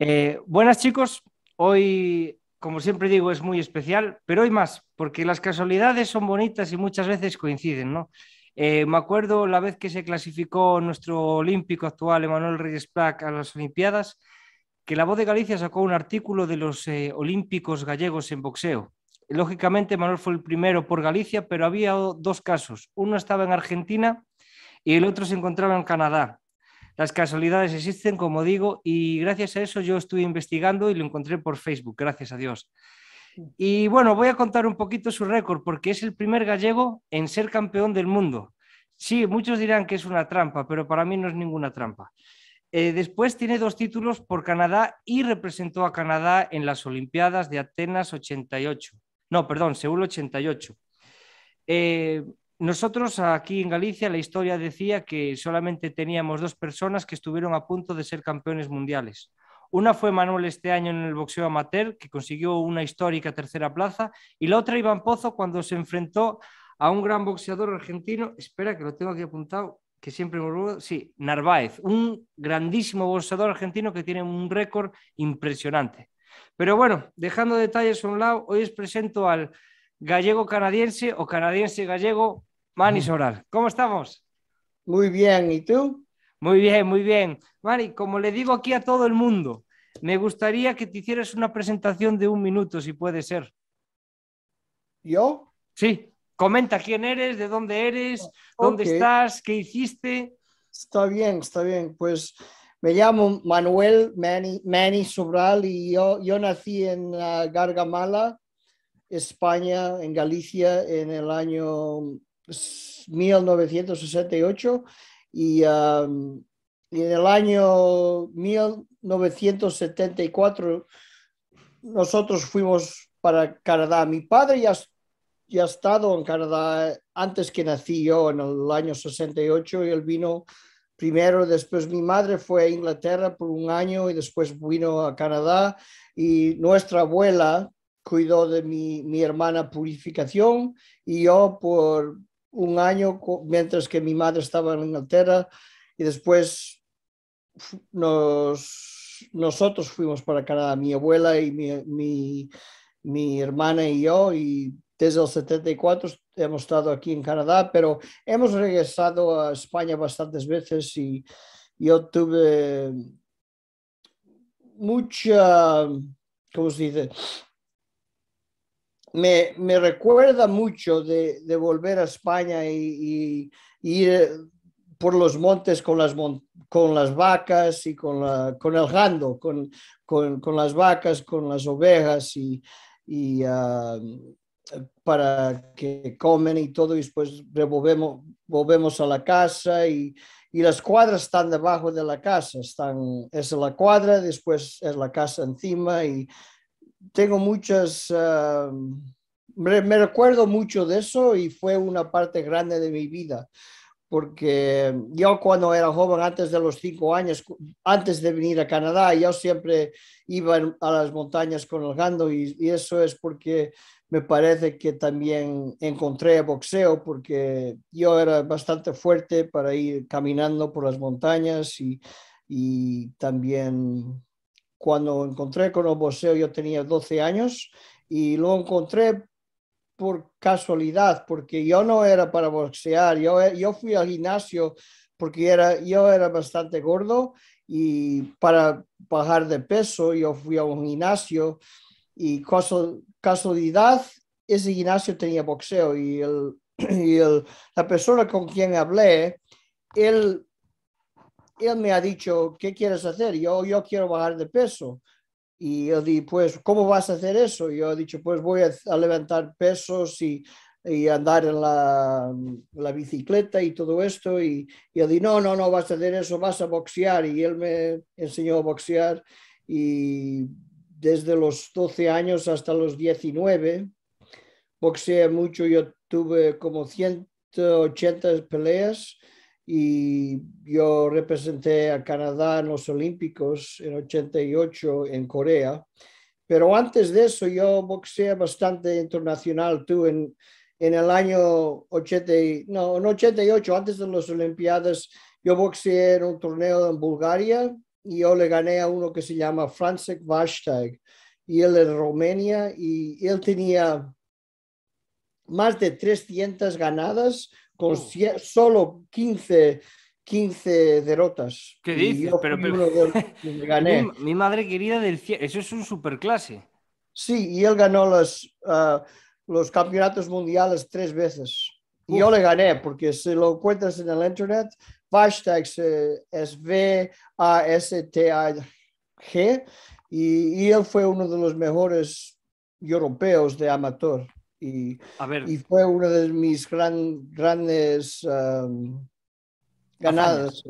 Eh, buenas chicos, hoy, como siempre digo, es muy especial, pero hoy más, porque las casualidades son bonitas y muchas veces coinciden, ¿no? Eh, me acuerdo la vez que se clasificó nuestro olímpico actual, Emanuel Reyes Plac, a las Olimpiadas, que la Voz de Galicia sacó un artículo de los eh, olímpicos gallegos en boxeo. Lógicamente, Manuel fue el primero por Galicia, pero había dos casos. Uno estaba en Argentina y el otro se encontraba en Canadá. Las casualidades existen, como digo, y gracias a eso yo estuve investigando y lo encontré por Facebook, gracias a Dios. Y bueno, voy a contar un poquito su récord, porque es el primer gallego en ser campeón del mundo. Sí, muchos dirán que es una trampa, pero para mí no es ninguna trampa. Eh, después tiene dos títulos por Canadá y representó a Canadá en las Olimpiadas de Atenas 88. No, perdón, Seúl 88. Eh, nosotros aquí en Galicia la historia decía que solamente teníamos dos personas que estuvieron a punto de ser campeones mundiales. Una fue Manuel este año en el boxeo amateur, que consiguió una histórica tercera plaza, y la otra Iván Pozo cuando se enfrentó a un gran boxeador argentino, espera que lo tengo aquí apuntado, que siempre me olvido, sí, Narváez, un grandísimo boxeador argentino que tiene un récord impresionante. Pero bueno, dejando detalles a un lado, hoy os presento al gallego canadiense o canadiense gallego Mani Sobral, ¿cómo estamos? Muy bien, ¿y tú? Muy bien, muy bien. Mani, como le digo aquí a todo el mundo, me gustaría que te hicieras una presentación de un minuto, si puede ser. ¿Yo? Sí, comenta quién eres, de dónde eres, dónde estás, qué hiciste. Está bien, está bien. Pues me llamo Manuel Manny, Sobral y yo, yo nací en ah, Gargamala, España, en Galicia, en el año 1968 pues, y, y en el año 1974 nosotros fuimos para Canadá. Mi padre ya, ya ha estado en Canadá antes que nací yo, en el año 68, y él vino primero, después mi madre fue a Inglaterra por un año y después vino a Canadá y nuestra abuela cuidó de mi, mi hermana Purificación y yo por un año mientras que mi madre estaba en Inglaterra y después nosotros fuimos para Canadá, mi abuela y mi, mi hermana y yo, y desde el 74 hemos estado aquí en Canadá, pero hemos regresado a España bastantes veces y yo tuve mucha, ¿cómo se dice? me, recuerda mucho de, volver a España y, ir por los montes con las, con las vacas y con, con el rando, con, las vacas, con las ovejas y, ah, para que comen y todo, y después volvemos a la casa y, y, las cuadras están debajo de la casa, están, es la cuadra, después es la casa encima y, tengo muchas, ah, me recuerdo mucho de eso y fue una parte grande de mi vida, porque yo cuando era joven, antes de los cinco años, antes de venir a Canadá, yo siempre iba a las montañas colgando y, y eso es porque me parece que también encontré boxeo porque yo era bastante fuerte para ir caminando por las montañas y, y también cuando encontré con el boxeo yo tenía 12 años y lo encontré por casualidad, porque yo no era para boxear, yo, yo fui al gimnasio porque era, yo era bastante gordo y para bajar de peso yo fui a un gimnasio y casualidad ese gimnasio tenía boxeo y, el, la persona con quien hablé, él él me ha dicho, ¿qué quieres hacer? Yo, yo quiero bajar de peso. Y yo di, pues, ¿cómo vas a hacer eso? Y yo he dicho, pues voy a, levantar pesos y, y andar en la, la, bicicleta y todo esto. Y, yo di, no, no, no vas a hacer eso, vas a boxear. Y él me enseñó a boxear. Y desde los 12 años hasta los 19, boxeé mucho. Yo tuve como 180 peleas y yo representé a Canadá en los Olímpicos en 88 en Corea. Pero antes de eso yo boxeé bastante internacional. Tú en, en el año 80, no, 88, antes de las Olimpiadas, yo boxeé en un torneo en Bulgaria y yo le gané a uno que se llama Francek Vashtag. y él es Rumania y él tenía más de 300 ganadas con oh. solo 15, 15 derrotas. ¿Qué dices? gané. Mi, madre querida del eso es un superclase. Sí, y él ganó los ah, los campeonatos mundiales tres veces. Y yo le gané, porque si lo encuentras en el internet, hashtag es eh, v g y, y él fue uno de los mejores europeos de amateur. Y, y fue una de mis gran, grandes ganadas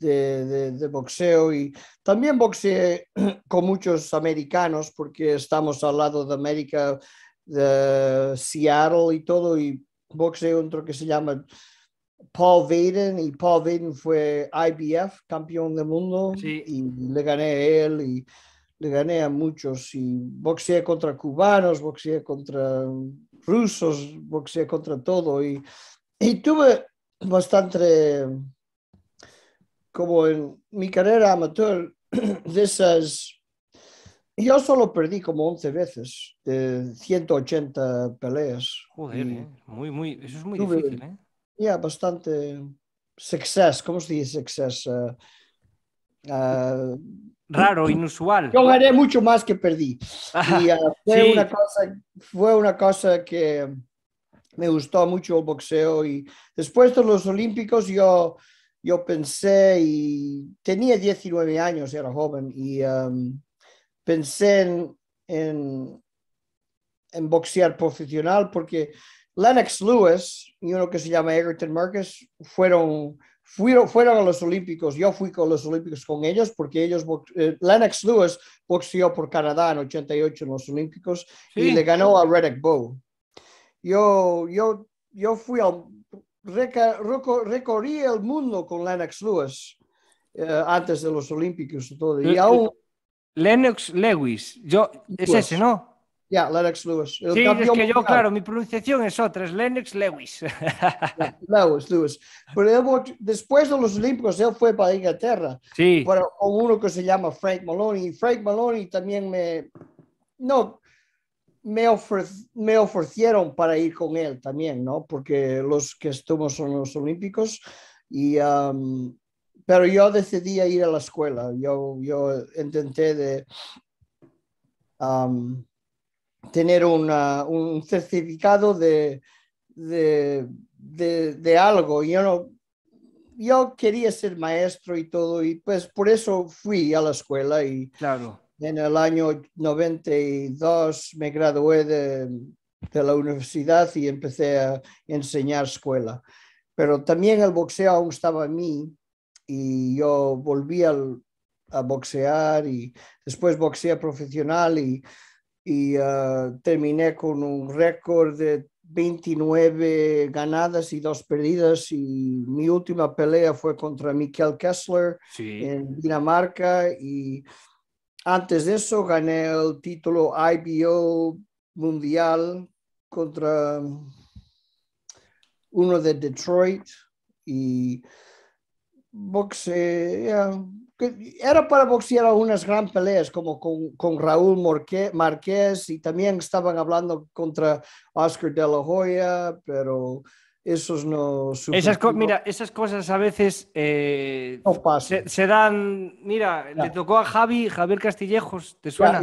eh, de, boxeo. Y también boxeé con muchos americanos, porque estamos al lado de América, de Seattle y todo, y con otro que se llama Paul Vaden y Paul Vaden fue IBF, campeón del mundo, y le gané a él y le gané a muchos y boxeé contra cubanos, boxeé contra rusos, boxeé contra todo y, y tuve bastante, como en mi carrera amateur, de esas, yo solo perdí como 11 veces de 180 peleas. Joder, eh, muy, muy, eso es muy difícil, ¿eh? Ya, bastante success, ¿cómo se dice success? Eh, Ah, raro, inusual. Yo gané mucho más que perdí. Ah, fue, una cosa, fue una cosa que me gustó mucho el boxeo y después de los Olímpicos yo, yo pensé y tenía 19 años, era joven y um, pensé en, en, en, boxear profesional porque Lennox Lewis y uno que se llama Egerton Marcus fueron fueron, a los Olímpicos, yo fui con los Olímpicos con ellos porque ellos, eh, Lennox Lewis boxeó por Canadá en 88 en los Olímpicos y le ganó a Reddick Bow. Yo, yo, yo fui al, recor recorrí el mundo con Lennox Lewis eh, antes de los Olímpicos todo. Y aún, Lennox Lewis, yo, es ese, ¿no? Ya, Lennox Lewis. sí, es que yo, claro, mi pronunciación es otra, es Lennox Lewis. Lewis, Lewis. Pero después de los Olímpicos, él fue para Inglaterra. Sí. Para uno que se llama Frank Maloney. Y Frank Maloney también me. No, me, me ofrecieron para ir con él también, ¿no? Porque los que estuvimos son los Olímpicos. Y, um, pero yo decidí ir a la escuela. Yo, yo intenté de. Um, tener un certificado de, de, de, algo. Yo, yo quería ser maestro y todo, y pues por eso fui a la escuela y claro. en el año 92 me gradué de, de la universidad y empecé a enseñar escuela. Pero también el boxeo aún estaba en mí y yo volví a boxear y después boxeé profesional y y ah, terminé con un récord de 29 ganadas y dos perdidas y mi última pelea fue contra Mikel Kessler en Dinamarca y antes de eso gané el título IBO mundial contra uno de Detroit y ya era para boxear algunas gran peleas como con, con Raúl Márquez, y también estaban hablando contra Oscar de la Hoya, pero esos no... Esas mira, esas cosas a veces eh, se, se, dan... Mira, le tocó a Javi, Javier Castillejos, ¿te suena?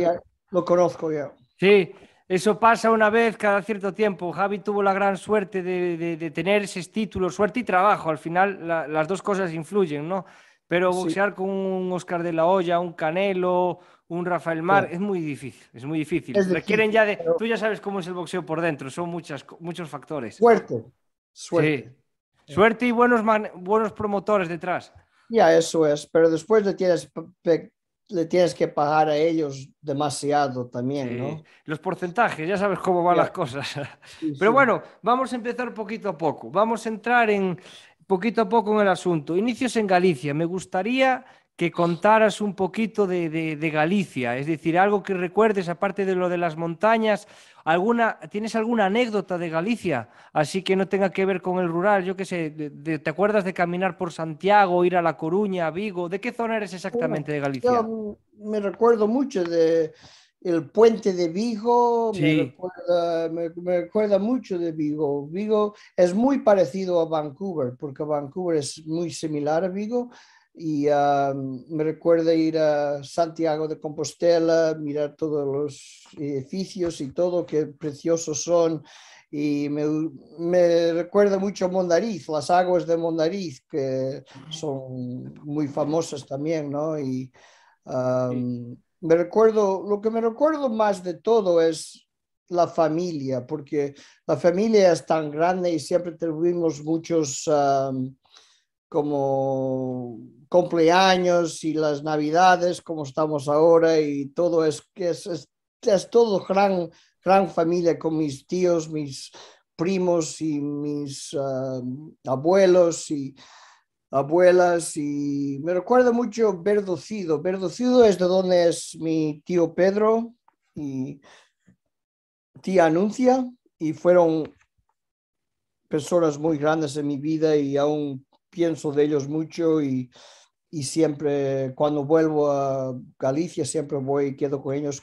lo conozco ya. Sí, eso pasa una vez cada cierto tiempo. Javi tuvo la gran suerte de, de, tener ese título, suerte y trabajo. Al final las dos cosas influyen, ¿no? Pero boxear con un Oscar de la Hoya, un Canelo, un Rafael Mar, es muy difícil, es muy difícil. Requieren ya de... Tú ya sabes cómo es el boxeo por dentro, son muchas, muchos factores. Suerte, suerte. Suerte y buenos, buenos promotores detrás. Ya, eso es, pero después le tienes, le tienes que pagar a ellos demasiado también, ¿no? Los porcentajes, ya sabes cómo van las cosas. pero bueno, vamos a empezar poquito a poco. Vamos a entrar en, poquito a poco en el asunto. Inicios en Galicia. Me gustaría que contaras un poquito de, Galicia, es decir, algo que recuerdes, aparte de lo de las montañas, alguna, ¿tienes alguna anécdota de Galicia? Así que no tenga que ver con el rural, yo qué sé, ¿te acuerdas de caminar por Santiago, ir a La Coruña, a Vigo? ¿De qué zona eres exactamente de Galicia? me recuerdo mucho de, el puente de Vigo me, recuerda, mucho de Vigo. Vigo es muy parecido a Vancouver, porque Vancouver es muy similar a Vigo y me recuerda ir a Santiago de Compostela, mirar todos los edificios y todo, qué preciosos son. Y me, recuerda mucho a Mondariz, las aguas de Mondariz, que son muy famosas también, ¿no? Y, me recuerdo, lo que me recuerdo más de todo es la familia, porque la familia es tan grande y siempre tuvimos muchos como cumpleaños y las navidades como estamos ahora y todo es que es, es, todo gran, gran familia con mis tíos, mis primos y mis abuelos y abuelas y me recuerda mucho Verdocido. Verdocido es de donde es mi tío Pedro y tía Anuncia y fueron personas muy grandes en mi vida y aún pienso de ellos mucho y, siempre cuando vuelvo a Galicia siempre voy y quedo con ellos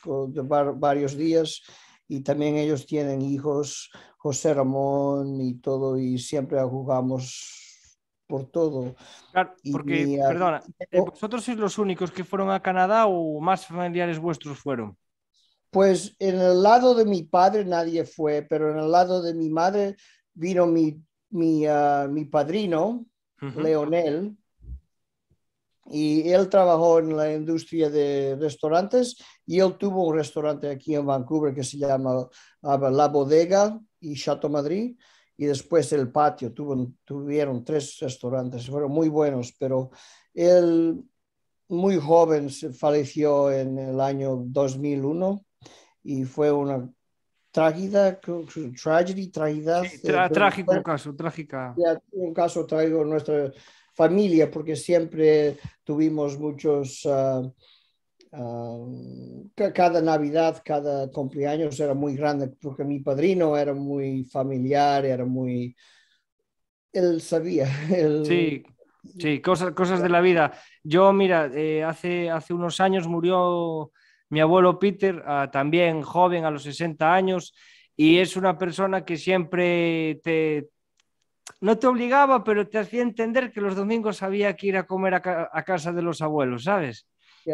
varios días y también ellos tienen hijos, José Ramón y todo y siempre jugamos por todo. porque, perdona, eh, ¿vosotros sois los únicos que fueron a Canadá o más familiares vuestros fueron? Pues en el lado de mi padre nadie fue, pero en el lado de mi madre vino mi, ah, padrino, Leonel, y él trabajó en la industria de restaurantes y él tuvo un restaurante aquí en Vancouver que se llama ah, La Bodega y Chateau Madrid y después el patio. Tuvo, tuvieron tres restaurantes, fueron muy buenos, pero él muy joven falleció en el año 2001 y fue una trágica, tragedy, tragedia. Eh, trágico caso, trágica. Un caso trágico en nuestra familia porque siempre tuvimos muchos... Ah, Ah, cada Navidad, cada cumpleaños era muy grande porque mi padrino era muy familiar, era muy... Él sabía. Sí, sí, cosas, cosas de la vida. Yo, mira, eh, hace, hace unos años murió mi abuelo Peter, ah, también joven a los 60 años, y es una persona que siempre te, no te obligaba, pero te hacía entender que los domingos había que ir a comer a casa de los abuelos, ¿sabes?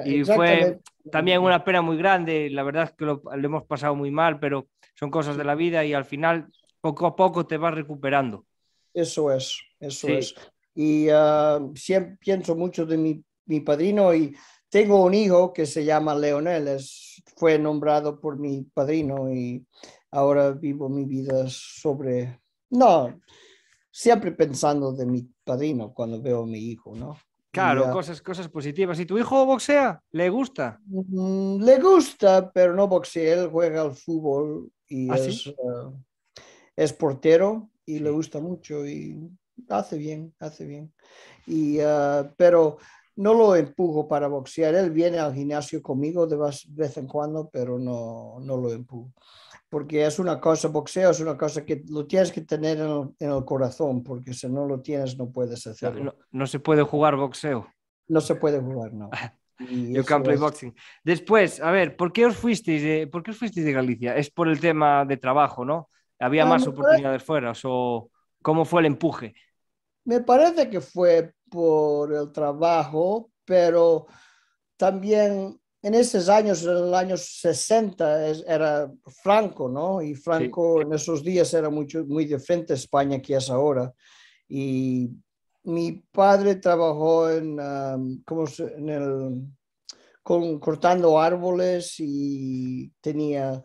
y fue también una pena muy grande, la verdad es que lo, hemos pasado muy mal, pero son cosas de la vida y al final poco a poco te vas recuperando. Eso es, eso es. Y ah, siempre pienso mucho de mi, mi, padrino y tengo un hijo que se llama Leonel, es, fue nombrado por mi padrino y ahora vivo mi vida sobre... No, siempre pensando de mi padrino cuando veo a mi hijo, ¿no? Claro, cosas, cosas positivas. ¿Y tu hijo boxea? ¿Le gusta? Mm, le gusta, pero no boxea. Él juega al fútbol y ¿Ah, eh, es, portero y le gusta mucho y hace bien, hace bien. Y, eh, pero no lo empujo para boxear. Él viene al gimnasio conmigo de vez en cuando, pero no, no lo empujo porque es una cosa, boxeo es una cosa que lo tienes que tener en el, corazón, porque si no lo tienes no puedes hacerlo. No, se puede jugar boxeo. No se puede jugar, no. Yo can play boxing. Después, a ver, ¿por qué os fuisteis de, por qué os fuisteis de Galicia? Es por el tema de trabajo, ¿no? ¿Había ah, más oportunidades fuera? ¿O cómo fue el empuje? Me parece que fue por el trabajo, pero también en esos años, en los años 60, era Franco, ¿no? Y Franco en esos días era mucho, muy diferente a España que es ahora. Y mi padre trabajó en, um, en el, con, cortando árboles y tenía,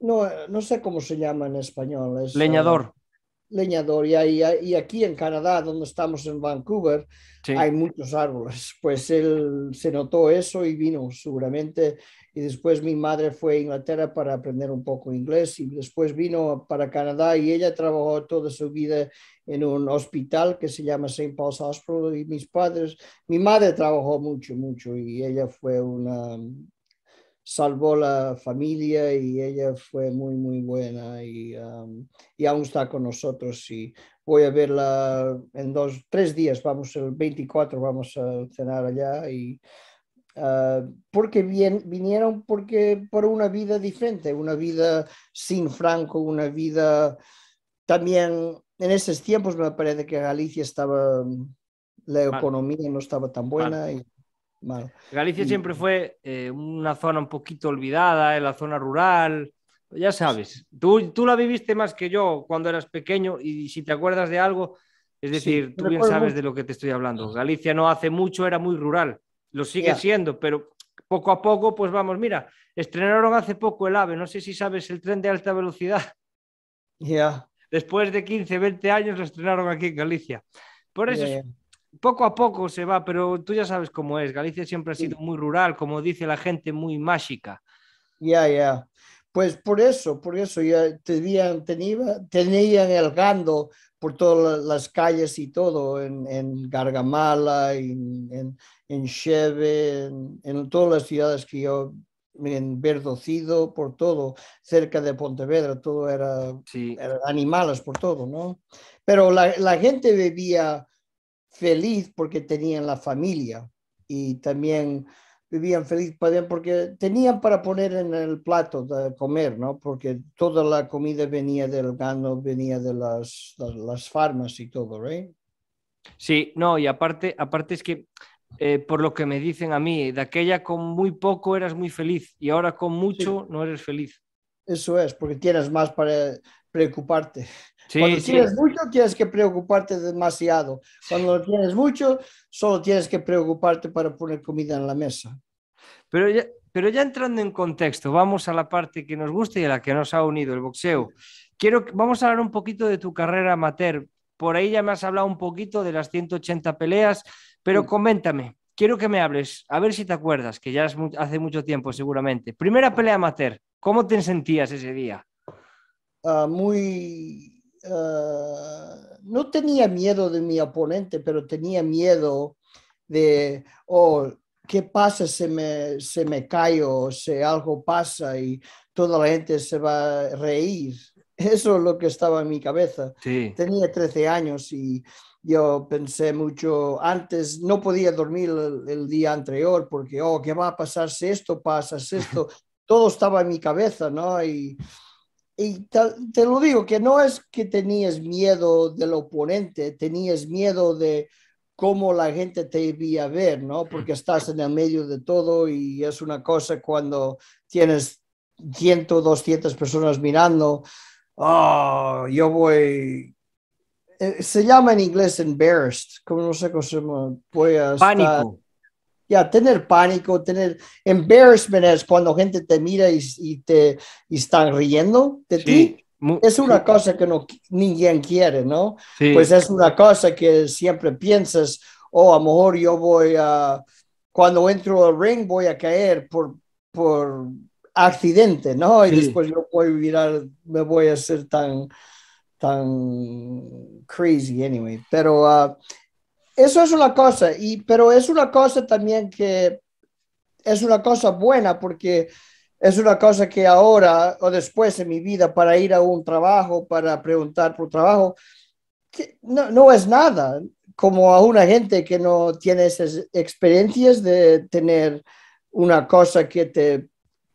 no, no sé cómo se llama en español. Um, Leñador leñador y, y, aquí en Canadá, donde estamos en Vancouver, hay muchos árboles. Pues él se notó eso y vino seguramente. Y después mi madre fue a Inglaterra para aprender un poco inglés y después vino para Canadá y ella trabajó toda su vida en un hospital que se llama St. Paul's Hospital y mis padres, mi madre trabajó mucho, mucho y ella fue una salvó la familia y ella fue muy, muy buena y, aún está con nosotros. Y voy a verla en dos, tres días, vamos el 24, vamos a cenar allá. Y, ah, porque bien, vinieron porque por una vida diferente, una vida sin Franco, una vida también en esos tiempos me parece que Galicia estaba, la economía no estaba tan buena. Y, Galicia siempre fue eh, una zona un poquito olvidada, en eh, la zona rural. Ya sabes, tú, tú la viviste más que yo cuando eras pequeño y si te acuerdas de algo, es decir, tú bien sabes de lo que te estoy hablando. Galicia no hace mucho era muy rural, lo sigue siendo, pero poco a poco, pues vamos, mira, estrenaron hace poco el AVE, no sé si sabes, el tren de alta velocidad. Ya. Después de 15, 20 años lo estrenaron aquí en Galicia. Por eso poco a poco se va, pero tú ya sabes cómo es. Galicia siempre ha sido muy rural, como dice la gente, muy mágica. Ya, ya. Pues por eso, por eso ya tenían, el gando por todas las calles y todo, en, Gargamala, en, en, en en, todas las ciudades que yo, en Verdocido, por todo, cerca de Pontevedra, todo era, animales por todo, ¿no? Pero la, la gente bebía feliz porque tenían la familia y también vivían feliz porque tenían para poner en el plato de comer, ¿no? Porque toda la comida venía del gano, venía de las, las farmas y todo, Sí, no, y aparte, aparte es que eh, por lo que me dicen a mí, de aquella con muy poco eras muy feliz y ahora con mucho no eres feliz. Eso es, porque tienes más para preocuparte. Cuando tienes mucho, tienes que preocuparte demasiado. Cuando tienes mucho, solo tienes que preocuparte para poner comida en la mesa. Pero ya, pero ya entrando en contexto, vamos a la parte que nos gusta y a la que nos ha unido el boxeo. Quiero, vamos a hablar un poquito de tu carrera amateur. Por ahí ya me has hablado un poquito de las 180 peleas, pero coméntame, quiero que me hables, a ver si te acuerdas, que ya hace mucho tiempo seguramente. Primera pelea amateur, ¿cómo te sentías ese día? Ah, muy eh, no tenía miedo de mi oponente, pero tenía miedo de, oh, ¿qué pasa si me, se me callo, si algo pasa y toda la gente se va a reír? Eso es lo que estaba en mi cabeza. Tenía 13 años y yo pensé mucho antes, no podía dormir el, día anterior porque, oh, ¿qué va a pasar si esto pasa, si esto? Todo estaba en mi cabeza, ¿no? Y y te, lo digo, que no es que tenías miedo del oponente, tenías miedo de cómo la gente te iba a ver, ¿no? Porque estás en el medio de todo y es una cosa cuando tienes 100, 200 personas mirando, ah yo voy... Eh, se llama en inglés embarrassed, como no sé cómo se llama. Pánico ya, tener pánico, tener embarrassment es cuando gente te mira y, te están riendo de ti. Es una cosa que no, ninguém quiere, ¿no? Pues es una cosa que siempre piensas, oh, a lo mejor yo voy a, cuando entro al ring voy a caer por, por accidente, ¿no? Y después yo voy a mirar, me voy a hacer tan, tan crazy anyway. Pero ah, eso es una cosa, y, pero es una cosa también que es una cosa buena porque es una cosa que ahora o después en mi vida para ir a un trabajo, para preguntar por trabajo, no, es nada como a una gente que no tiene esas experiencias de tener una cosa que te...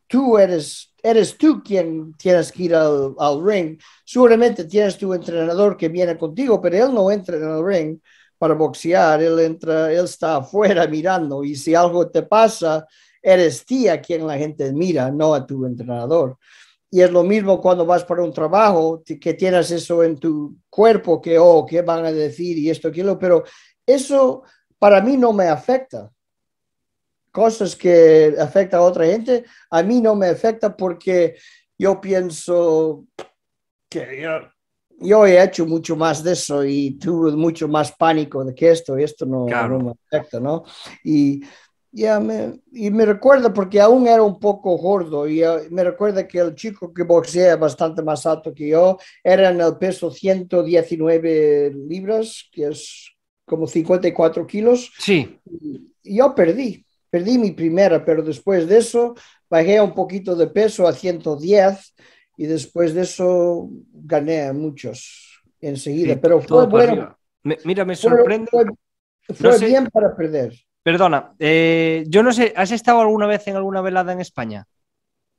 Tú eres, eres tú quien tienes que ir al, al ring. Seguramente tienes tu entrenador que viene contigo, pero él no entra en el ring para boxear, él entra, él está afuera mirando y si algo te pasa, eres tía quien la gente mira, no a tu entrenador. Y es lo mismo cuando vas para un trabajo, que tienes eso en tu cuerpo, que, oh, ¿qué van a decir? Y esto, quiero. pero eso para mí no me afecta. Cosas que afectan a otra gente, a mí no me afecta porque yo pienso que yo he hecho mucho más de eso y tuve mucho más pánico de que esto, y esto no, no me afecta, ¿no? Y ya me, y me recuerda porque aún era un poco gordo y ah, me recuerda que el chico que boxea bastante más alto que yo era en el peso 119 libras, que es como 54 kilos. Sí. Y yo perdí, perdí mi primera, pero después de eso bajé un poquito de peso a 110 y después de eso gané a muchos enseguida, pero fue bueno. mira, me sorprende. Fue, bien para perder. Perdona, eh, yo no sé, ¿has estado alguna vez en alguna velada en España?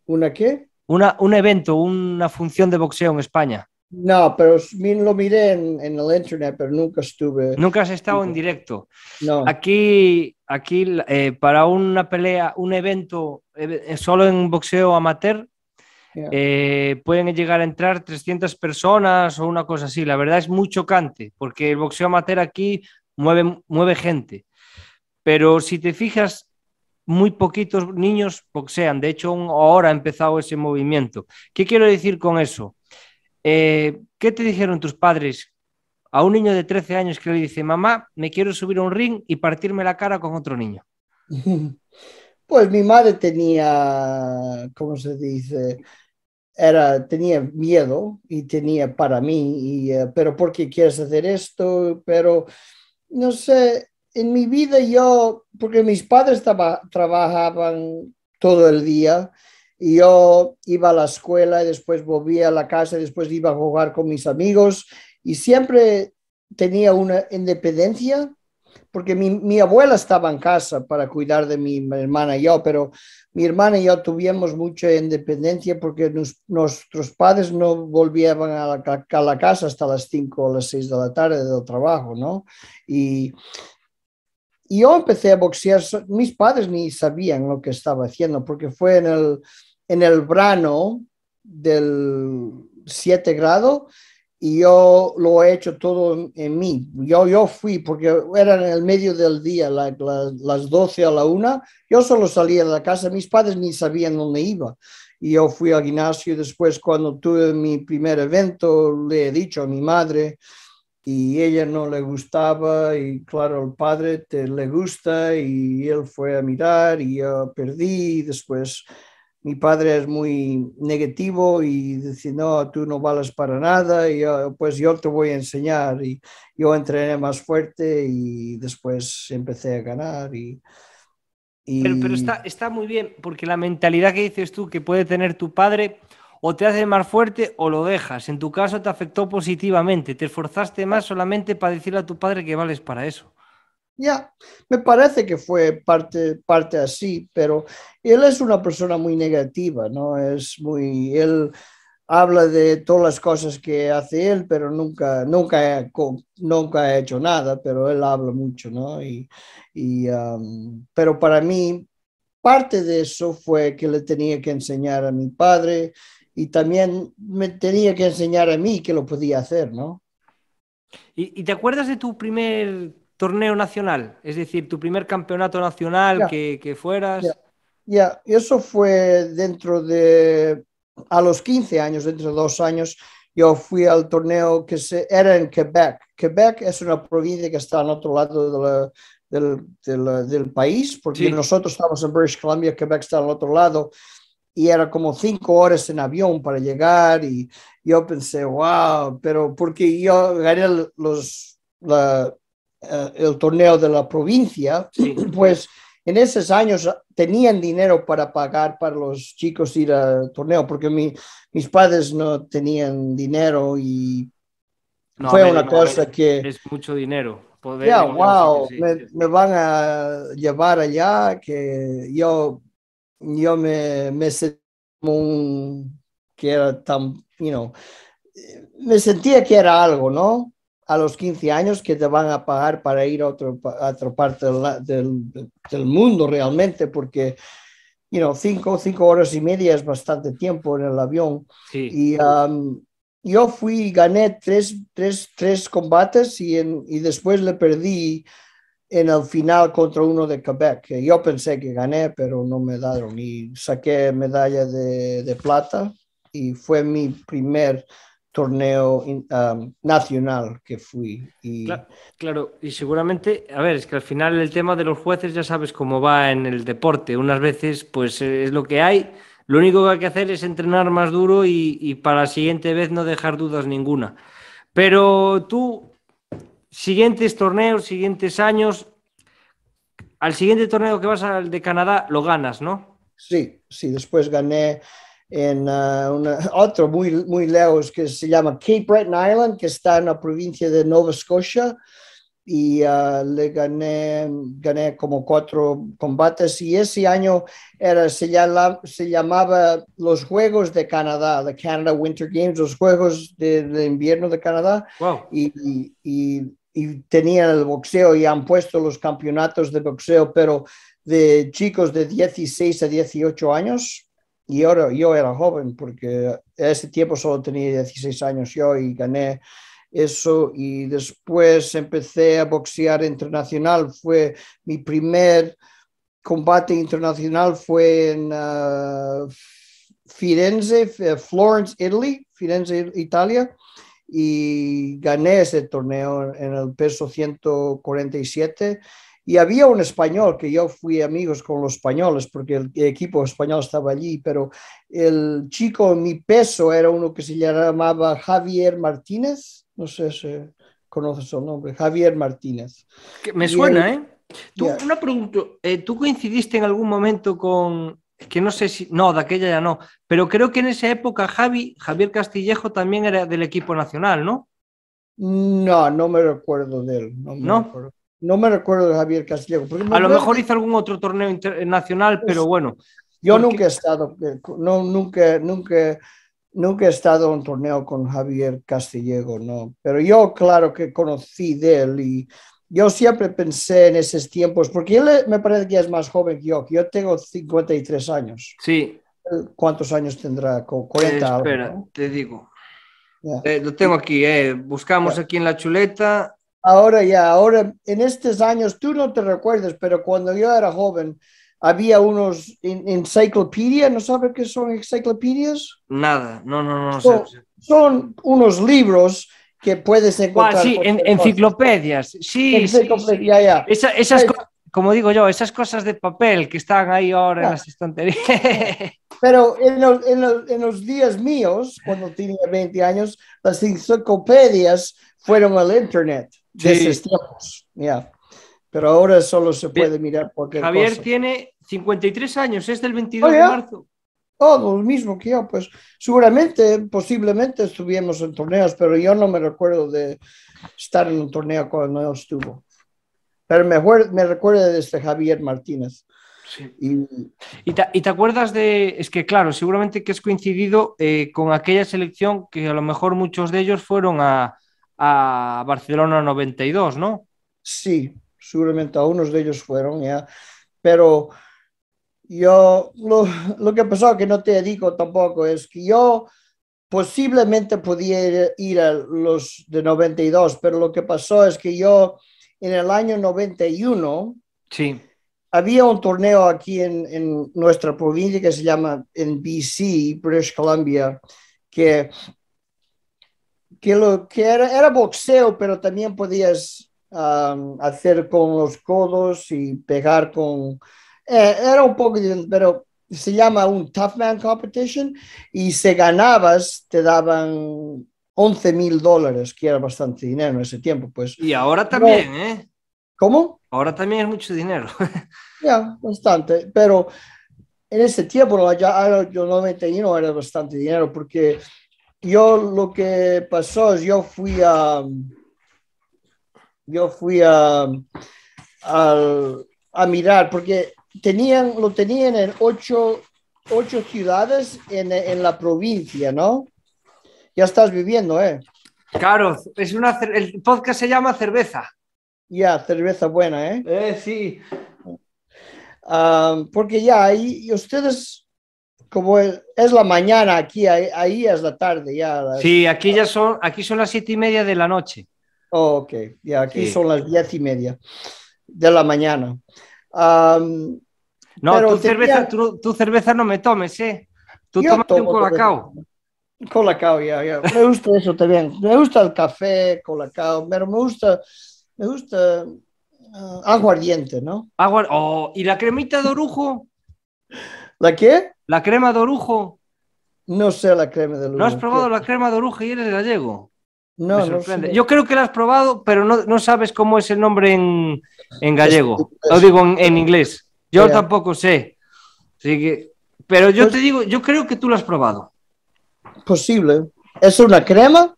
¿Una qué? Una, un evento, una función de boxeo en España. No, pero lo miré en, el internet, pero nunca estuve. Nunca has estado en directo. No. Aquí, aquí eh, para una pelea, un evento eh, solo en boxeo amateur, eh, pueden llegar a entrar 300 personas o una cosa así. La verdad es muy chocante porque el boxeo amateur aquí mueve, mueve gente. Pero si te fijas, muy poquitos niños boxean. De hecho, ahora ha empezado ese movimiento. ¿Qué quiero decir con eso? Eh, ¿Qué te dijeron tus padres a un niño de 13 años que le dice, mamá, me quiero subir a un ring y partirme la cara con otro niño? Pues mi madre tenía, ¿cómo se dice? era, tenía miedo y tenía para mí, y, eh, pero ¿por qué quieres hacer esto? Pero, no sé, en mi vida yo, porque mis padres trabajaban todo el día, y yo iba a la escuela y después volvía a la casa después iba a jugar con mis amigos y siempre tenía una independencia porque mi, mi, abuela estaba en casa para cuidar de mi hermana y yo, pero mi hermana y yo tuvimos mucha independencia porque nuestros padres no volvían a la, casa hasta las 5 o las 6 de la tarde del trabajo, ¿no? Y, y yo empecé a boxear, mis padres ni sabían lo que estaba haciendo, porque fue en el, en el verano del 7 grado y yo lo he hecho todo en, mí. Yo, yo fui, porque era en el medio del día, las 12 a la una. yo solo salía de la casa, mis padres ni sabían dónde iba. Y yo fui al gimnasio, después cuando tuve mi primer evento, le he dicho a mi madre, y ella no le gustaba, y claro, el padre te, le gusta, y él fue a mirar, y yo perdí, y después mi padre es muy negativo y dice, no, tú no vales para nada, y pues yo te voy a enseñar. Y yo entrené más fuerte y después empecé a ganar. Y, Pero, pero está, está, muy bien, porque la mentalidad que dices tú que puede tener tu padre o te hace más fuerte o lo dejas. En tu caso te afectó positivamente, te esforzaste más solamente para decirle a tu padre que vales para eso. Ya, me parece que fue parte, parte así, pero él es una persona muy negativa, ¿no? Es muy, él habla de todas las cosas que hace él, pero nunca, nunca, nunca ha hecho nada, pero él habla mucho, ¿no? Y, y pero para mí, parte de eso fue que le tenía que enseñar a mi padre y también me tenía que enseñar a mí que lo podía hacer, ¿no? ¿Y, y te acuerdas de tu primer torneo nacional, es decir, tu primer campeonato nacional que, fueras. Ya, eso fue dentro de, a los 15 años, dentro de dos años, yo fui al torneo que se, era en Quebec. Quebec es una provincia que está al otro lado del, país, porque nosotros estamos en British Columbia, Quebec está al otro lado, y era como cinco horas en avión para llegar, y yo pensé, wow, pero porque yo gané los, eh, el torneo de la provincia, pues en esos años tenían dinero para pagar para los chicos ir al torneo, porque mis padres no tenían dinero y fue una cosa que... Es mucho dinero. Poder, wow, me, van a llevar allá, que yo, yo me, me sentí que era tan, me sentía que era algo, ¿no? a los 15 años que te van a pagar para ir a, otro, a otra parte del, del, mundo realmente, porque, you cinco, horas y media es bastante tiempo en el avión. Y um, yo fui, gané tres, tres, tres combates y, en, y después le perdí en el final contra uno de Quebec. Yo pensé que gané, pero no me dieron y saqué medalla de, de plata y fue mi primer torneo nacional que fui. Y... Claro, y seguramente, a ver, es que al final el tema de los jueces ya sabes cómo va en el deporte. Unas veces pues eh, es lo que hay, lo único que hay que hacer es entrenar más duro y, y para la siguiente vez no dejar dudas ninguna. Pero tú, siguientes torneos, siguientes años, al siguiente torneo que vas al de Canadá lo ganas, ¿no? Sí, sí, después gané en eh, otro muy, muy lejos que se llama Cape Breton Island, que está en la provincia de Nova Scotia, y eh, le gané, gané como cuatro combates y ese año era, se, llamaba los Juegos de Canadá, the Canada Winter Games, los Juegos de, Invierno de Canadá. y, y, tenían el boxeo y han puesto los campeonatos de boxeo, pero de chicos de 16 a 18 años y ahora yo era joven porque a ese tiempo solo tenía 16 años yo y gané eso y después empecé a boxear internacional. Fue mi primer combate internacional fue en ah, Firenze, eh, Florence, Italy, Firenze, Italia y gané ese torneo en el peso 147 y había un español, que yo fui amigos con los españoles, porque el equipo español estaba allí, pero el chico, mi peso, era uno que se llamaba Javier Martínez, no sé si conoces su nombre, Javier Martínez. me suena, ¿eh? Tú, Una pregunta, eh, ¿tú coincidiste en algún momento con, que no sé si, no, de aquella ya no, pero creo que en esa época Javi, Javier Castillejo también era del equipo nacional, ¿no? No, no me recuerdo de él. ¿No? No me recuerdo de Javier Castillejo. A lo mejor hizo algún otro torneo internacional, eh, pero bueno. Yo nunca he estado, eh, no, nunca, nunca, nunca he estado en un torneo con Javier Castillejo, no. Pero yo, claro que conocí de él y yo siempre pensé en esos tiempos, porque él eh, me parece que es más joven que yo, yo tengo 53 años. Sí. ¿Cuántos años tendrá? 40 espera, te digo. lo tengo aquí, buscamos aquí en la chuleta Ahora ya, ahora en estos años, tú no te recuerdas, pero cuando yo era joven, había unos enciclopedias. ¿no sabes qué son enciclopedias? Nada, no, no, no. Son, sé. son unos libros que puedes ah, encontrar. Ah, sí, enciclopedias, sí, sí, ya, ya. esas eh, cosas como digo yo, esas cosas de papel que están ahí ahora en las estanterías. Pero en los, en, en los, días míos, cuando tenía 20 años, las enciclopedias fueron al Internet sí. Pero ahora solo se puede mirar porque Javier tiene 53 años, es del 22 de marzo. Todo lo mismo que yo, pues seguramente, posiblemente estuvimos en torneos, pero yo no me recuerdo de estar en un torneo cuando no estuvo. Pero me, me recuerdo este Javier Martínez. Sí. Y, te, acuerdas de, es que claro, seguramente que has coincidido eh, con aquella selección que a lo mejor muchos de ellos fueron a, a Barcelona 92, ¿no? Sí, seguramente algunos de ellos fueron ya, pero yo lo, que pasó que no te digo tampoco es que yo posiblemente podía ir a los de 92, pero lo que pasó es que yo en el año 91 sí. había un torneo aquí en, en nuestra provincia que se llama en BC, British Columbia, que que, lo, que era, era boxeo, pero también podías hacer con los codos y pegar con... Eh, era un poco pero se llama un Tough Man Competition y si ganabas te daban 11 mil dólares, que era bastante dinero en ese tiempo. pues. Y ahora también, ¿eh? ¿Cómo? Ahora también es mucho dinero. Ya, bastante, pero en ese tiempo, ya, yo 91 era bastante dinero porque yo lo que pasó es yo fui a yo fui a, a, mirar porque tenían lo tenían en ocho, ocho ciudades en, la provincia no ya estás viviendo eh claro es una el podcast se llama cerveza ya cerveza buena eh, eh sí ah, porque ya ahí, y ustedes como es, la mañana aquí, ahí, es la tarde ya. sí, aquí ya son, aquí son las siete y media de la noche. ok, aquí son las diez y media de la mañana. no, tu, cerveza, cerveza no me tomes, ¿eh? Tú tómate un colacao. Colacao, ya, ya. Me gusta eso también. Me gusta el café, colacao, pero me gusta, me gusta ah, aguardiente, ¿no? Agua... Oh, ¿Y la cremita de orujo? ¿La qué? ¿La crema de orujo? No sé la crema de orujo. ¿No has probado la crema de orujo y eres gallego? No, No sé. Yo creo que la has probado, pero no, no sabes cómo es el nombre en, gallego. Lo digo en, inglés. Yo tampoco sé. pero yo pues- te digo, yo creo que tú la has probado. Posible. ¿Es una crema?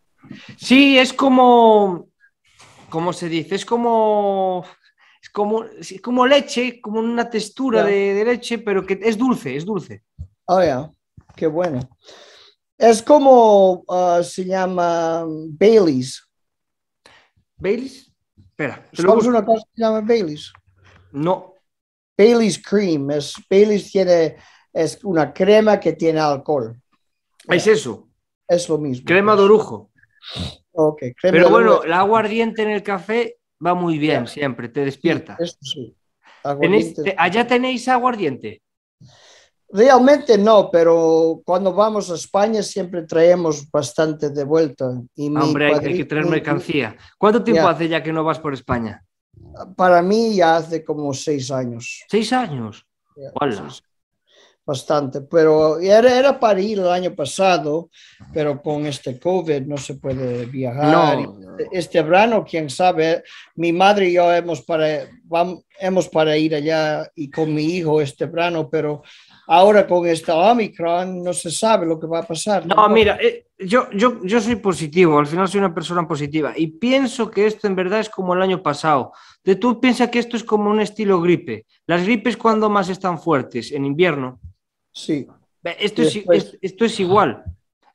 Sí, es como. ¿Cómo se dice? Es como. Es como, como leche, como una textura de, leche, pero que es dulce, es dulce. Oh, yeah. Qué bueno. Es como uh, se llama Baileys. ¿Baileys? Espera. una cosa que se llama Baileys? No. Baileys Cream. Es, Baileys tiene, es una crema que tiene alcohol. ¿Es eso? Es lo mismo. Crema pues. de orujo. Ok, crema Pero bueno, el aguardiente en el café va muy bien siempre, te despierta. sí. ¿Allá tenéis aguardiente ardiente? Realmente no, pero cuando vamos a España siempre traemos bastante de vuelta. Y Hombre, hay que traer mercancía. ¿Cuánto tiempo hace ya que no vas por España? Para mí ya hace como seis años. ¿Seis años? bastante, pero era, era, para ir el año pasado, pero con este COVID no se puede viajar. Este verano, quién sabe, mi madre y yo hemos para vamos para ir allá y con mi hijo este verano, pero ahora con esta Omicron no se sabe lo que va a pasar. No, mira, eh, yo, yo, yo soy positivo, al final soy una persona positiva y pienso que esto en verdad es como el año pasado. De tú piensas que esto es como un estilo gripe. Las gripes cuando más están fuertes, en invierno. Sí. Esto, es, esto es igual.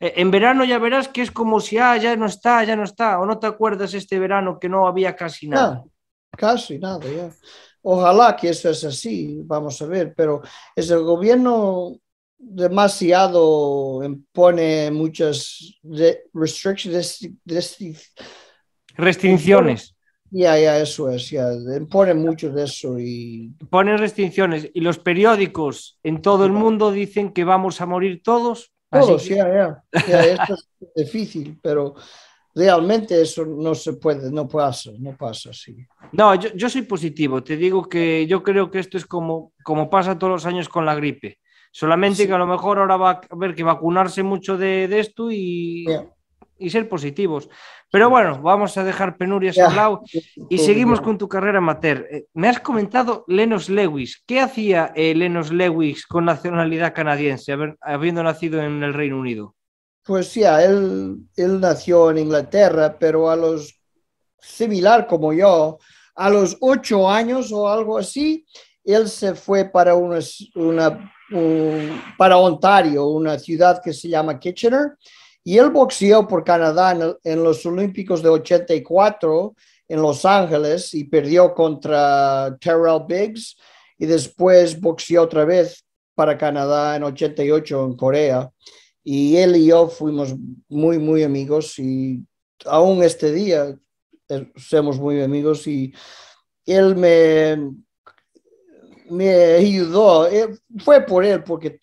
E, en verano ya verás que es como si, ah, ya no está, ya no está, o no te acuerdas este verano que no había casi nada casi nada ya. Ojalá que eso es así, vamos a ver, pero es el gobierno demasiado impone muchas restricciones. Restricciones. Ya, ya, eso es, ya. pone mucho de eso y. restricciones. Y los periódicos en todo el mundo dicen que vamos a morir todos. Todos, así ya. es difícil, pero realmente eso no se puede, no pasa, no pasa así. No, yo, soy positivo, te digo que yo creo que esto es como, como pasa todos los años con la gripe, solamente que a lo mejor ahora va a haber que vacunarse mucho de, esto y, y, ser positivos. Pero bueno, vamos a dejar penurias a al lado y seguimos con tu carrera Mater, eh, Me has comentado Lenos Lewis. ¿Qué hacía eh, Lenos Lewis con nacionalidad canadiense, habiendo nacido en el Reino Unido? pues sí, él, nació en Inglaterra, pero a los, similar como yo, a los ocho años o algo así, él se fue para, para Ontario, una ciudad que se llama Kitchener, y él boxeó por Canadá en, en, los Olímpicos de 84 en Los Ángeles y perdió contra Terrell Biggs y después boxeó otra vez para Canadá en 88 en Corea. Y él y yo fuimos muy, muy amigos y aún este día eh, somos muy amigos y él me, me ayudó. Eh, fue por él porque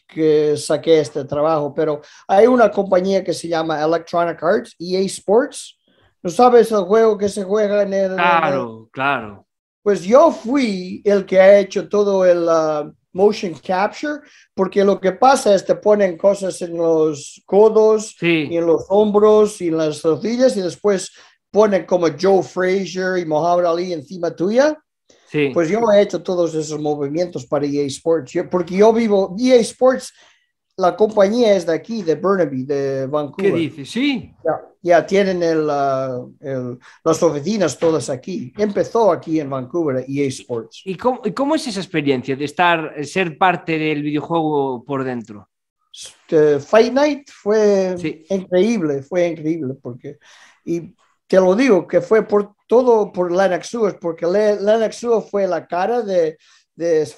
saqué este trabajo, pero hay una compañía que se llama Electronic Arts, EA Sports. ¿No sabes el juego que se juega en el... Claro, claro. Pues yo fui el que ha hecho todo el... Ah, motion capture, porque lo que pasa es te ponen cosas en los codos, y en los hombros y en las rodillas y después ponen como Joe Frazier y Mohamed Ali encima tuya. Pues yo he hecho todos esos movimientos para EA Sports, porque yo vivo EA Sports, la compañía es de aquí, de Burnaby, de Vancouver. ¿Qué dices? Sí ya tienen ah, las oficinas todas aquí. Empezó aquí en Vancouver EA e Sports. ¿Y cómo, ¿Y cómo, es esa experiencia de estar, ser parte del videojuego por dentro? Este, Fight Night fue increíble, fue increíble porque, y te lo digo, que fue por todo por Lennox Suez, porque Lennox Suez fue la cara de,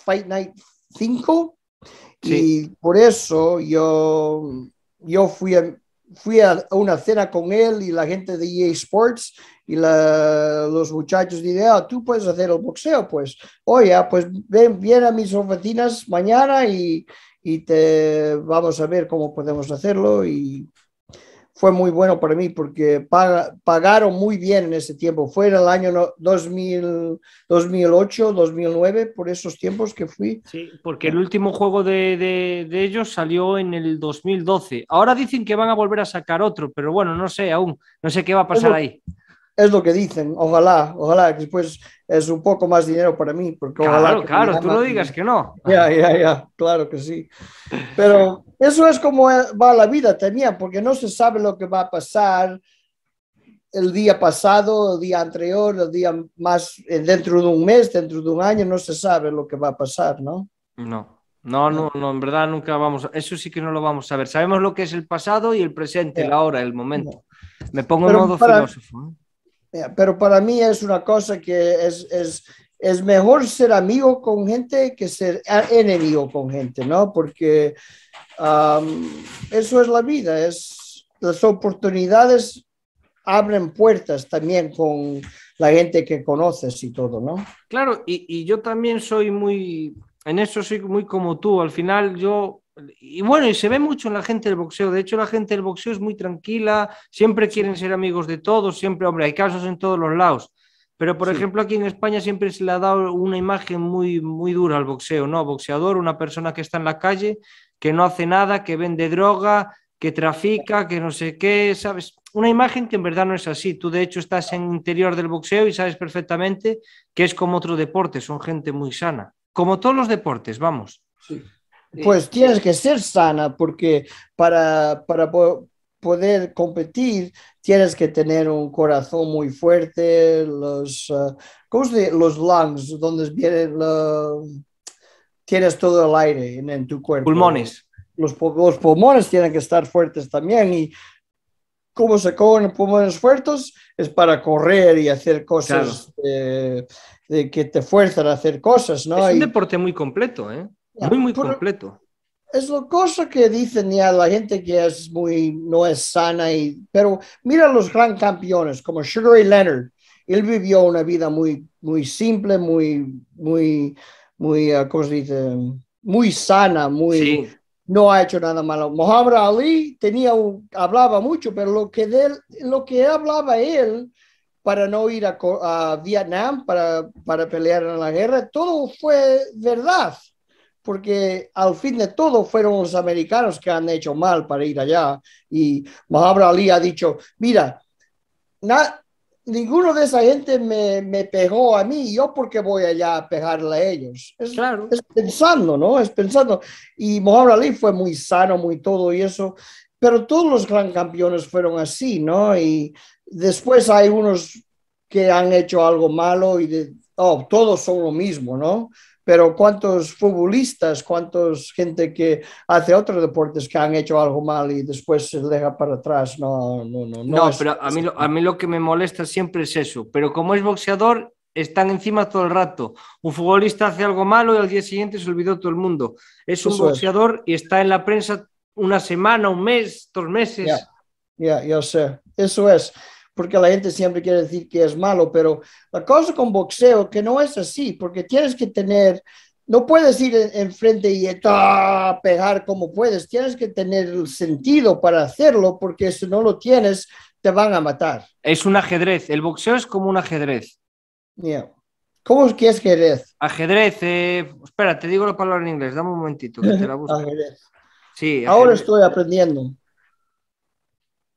Fight Night 5 y por eso yo, yo fui a fui a, una cena con él y la gente de EA Sports y los muchachos de idea ah, tú puedes hacer el boxeo, pues, oye, ah, pues ven, ven a mis oficinas mañana y, y, te vamos a ver cómo podemos hacerlo y fue muy bueno para mí porque pagaron muy bien en ese tiempo. Fue en el año 2000, 2008, 2009, por esos tiempos que fui. Sí, porque el último juego de, de, ellos salió en el 2012. Ahora dicen que van a volver a sacar otro, pero bueno, no sé aún, no sé qué va a pasar ahí es lo que dicen, ojalá, ojalá, que después es un poco más dinero para mí, porque claro, Claro, tú no digas que no. Ya, ya, ya, claro que sí. Pero eso es como eh, va la vida tenía porque no se sabe lo que va a pasar el día pasado, el día anterior, el día más, eh, dentro de un mes, dentro de un año, no se sabe lo que va a pasar, ¿no? No. No, no, en verdad nunca vamos, a... eso sí que no lo vamos a ver. Sabemos lo que es el pasado y el presente, la hora, el momento. Me pongo en modo filósofo. ¿eh? Eh, pero para mí es una cosa que es, es, es mejor ser amigo con gente que ser enemigo con gente, ¿no? Porque eso es la vida, es las oportunidades abren puertas también con la gente que conoces y todo, ¿no? Claro, y, y yo también soy muy, en eso soy muy como tú, al final yo y bueno, y se ve mucho en la gente del boxeo. De hecho, la gente del boxeo es muy tranquila, siempre quieren ser amigos de todos, siempre, hombre, hay casos en todos los lados. Pero, por ejemplo, aquí en España siempre se le ha dado una imagen muy, muy dura al boxeo, ¿no? Boxeador, una persona que está en la calle, que no hace nada, que vende droga, que trafica, que no sé qué, ¿sabes? Una imagen que en verdad no es así. Tú, de hecho, estás en interior del boxeo y sabes perfectamente que es como otro deporte, son gente muy sana. Como todos los deportes, vamos. Sí pues tienes que ser sana porque para, poder competir tienes que tener un corazón muy fuerte, los, eh, los lungs, donde viene tienes todo el aire en, tu cuerpo. Pulmones. Los, los, pulmones tienen que estar fuertes también y cómo se cogen pulmones fuertes es para correr y hacer cosas de, que te fuerzan a hacer cosas, ¿no? Es un deporte muy completo, ¿eh? muy, completo. Es la cosa que dicen ya la gente que es muy, no es sana, y, pero mira los gran campeones como Sugar Leonard. Él vivió una vida muy, muy simple, muy, muy, muy, ah, Muy sana, muy... No ha hecho nada malo. Muhammad Ali tenía hablaba mucho, pero lo que, de, lo que hablaba él para no ir a, a Vietnam, para, para pelear en la guerra, todo fue verdad porque al fin de todo fueron los americanos que han hecho mal para ir allá. Y Mahabra Ali ha dicho, mira, na, ninguno de esa gente me, me, pegó a mí, yo porque voy allá a pegarle a ellos. Es, claro. pensando, ¿no? Es pensando. Y Muhammad Ali fue muy sano, muy todo y eso, pero todos los gran campeones fueron así, ¿no? Y después hay unos que han hecho algo malo y de, oh, todos son lo mismo, ¿no? pero cuántos futbolistas, cuántos gente que hace otros deportes que han hecho algo mal y después se deja para atrás. No, no, no. No, no pero a mí, a mí lo que me molesta siempre es eso. Pero como es boxeador, están encima todo el rato. Un futbolista hace algo malo y al día siguiente se olvidó todo el mundo. Es un boxeador y está en la prensa una semana, un mes, dos meses. Ya, ya yo sé. Eso es porque la gente siempre quiere decir que es malo, pero la cosa con boxeo que no es así, porque tienes que tener, no puedes ir enfrente y pegar como puedes, tienes que tener el sentido para hacerlo, porque si no lo tienes, te van a matar. Es un ajedrez, el boxeo es como un ajedrez. ¿Cómo es que es ajedrez? Ajedrez, eh... espera, te digo la palabra en inglés, dame un momentito que te la busco. Sí, Ahora estoy aprendiendo.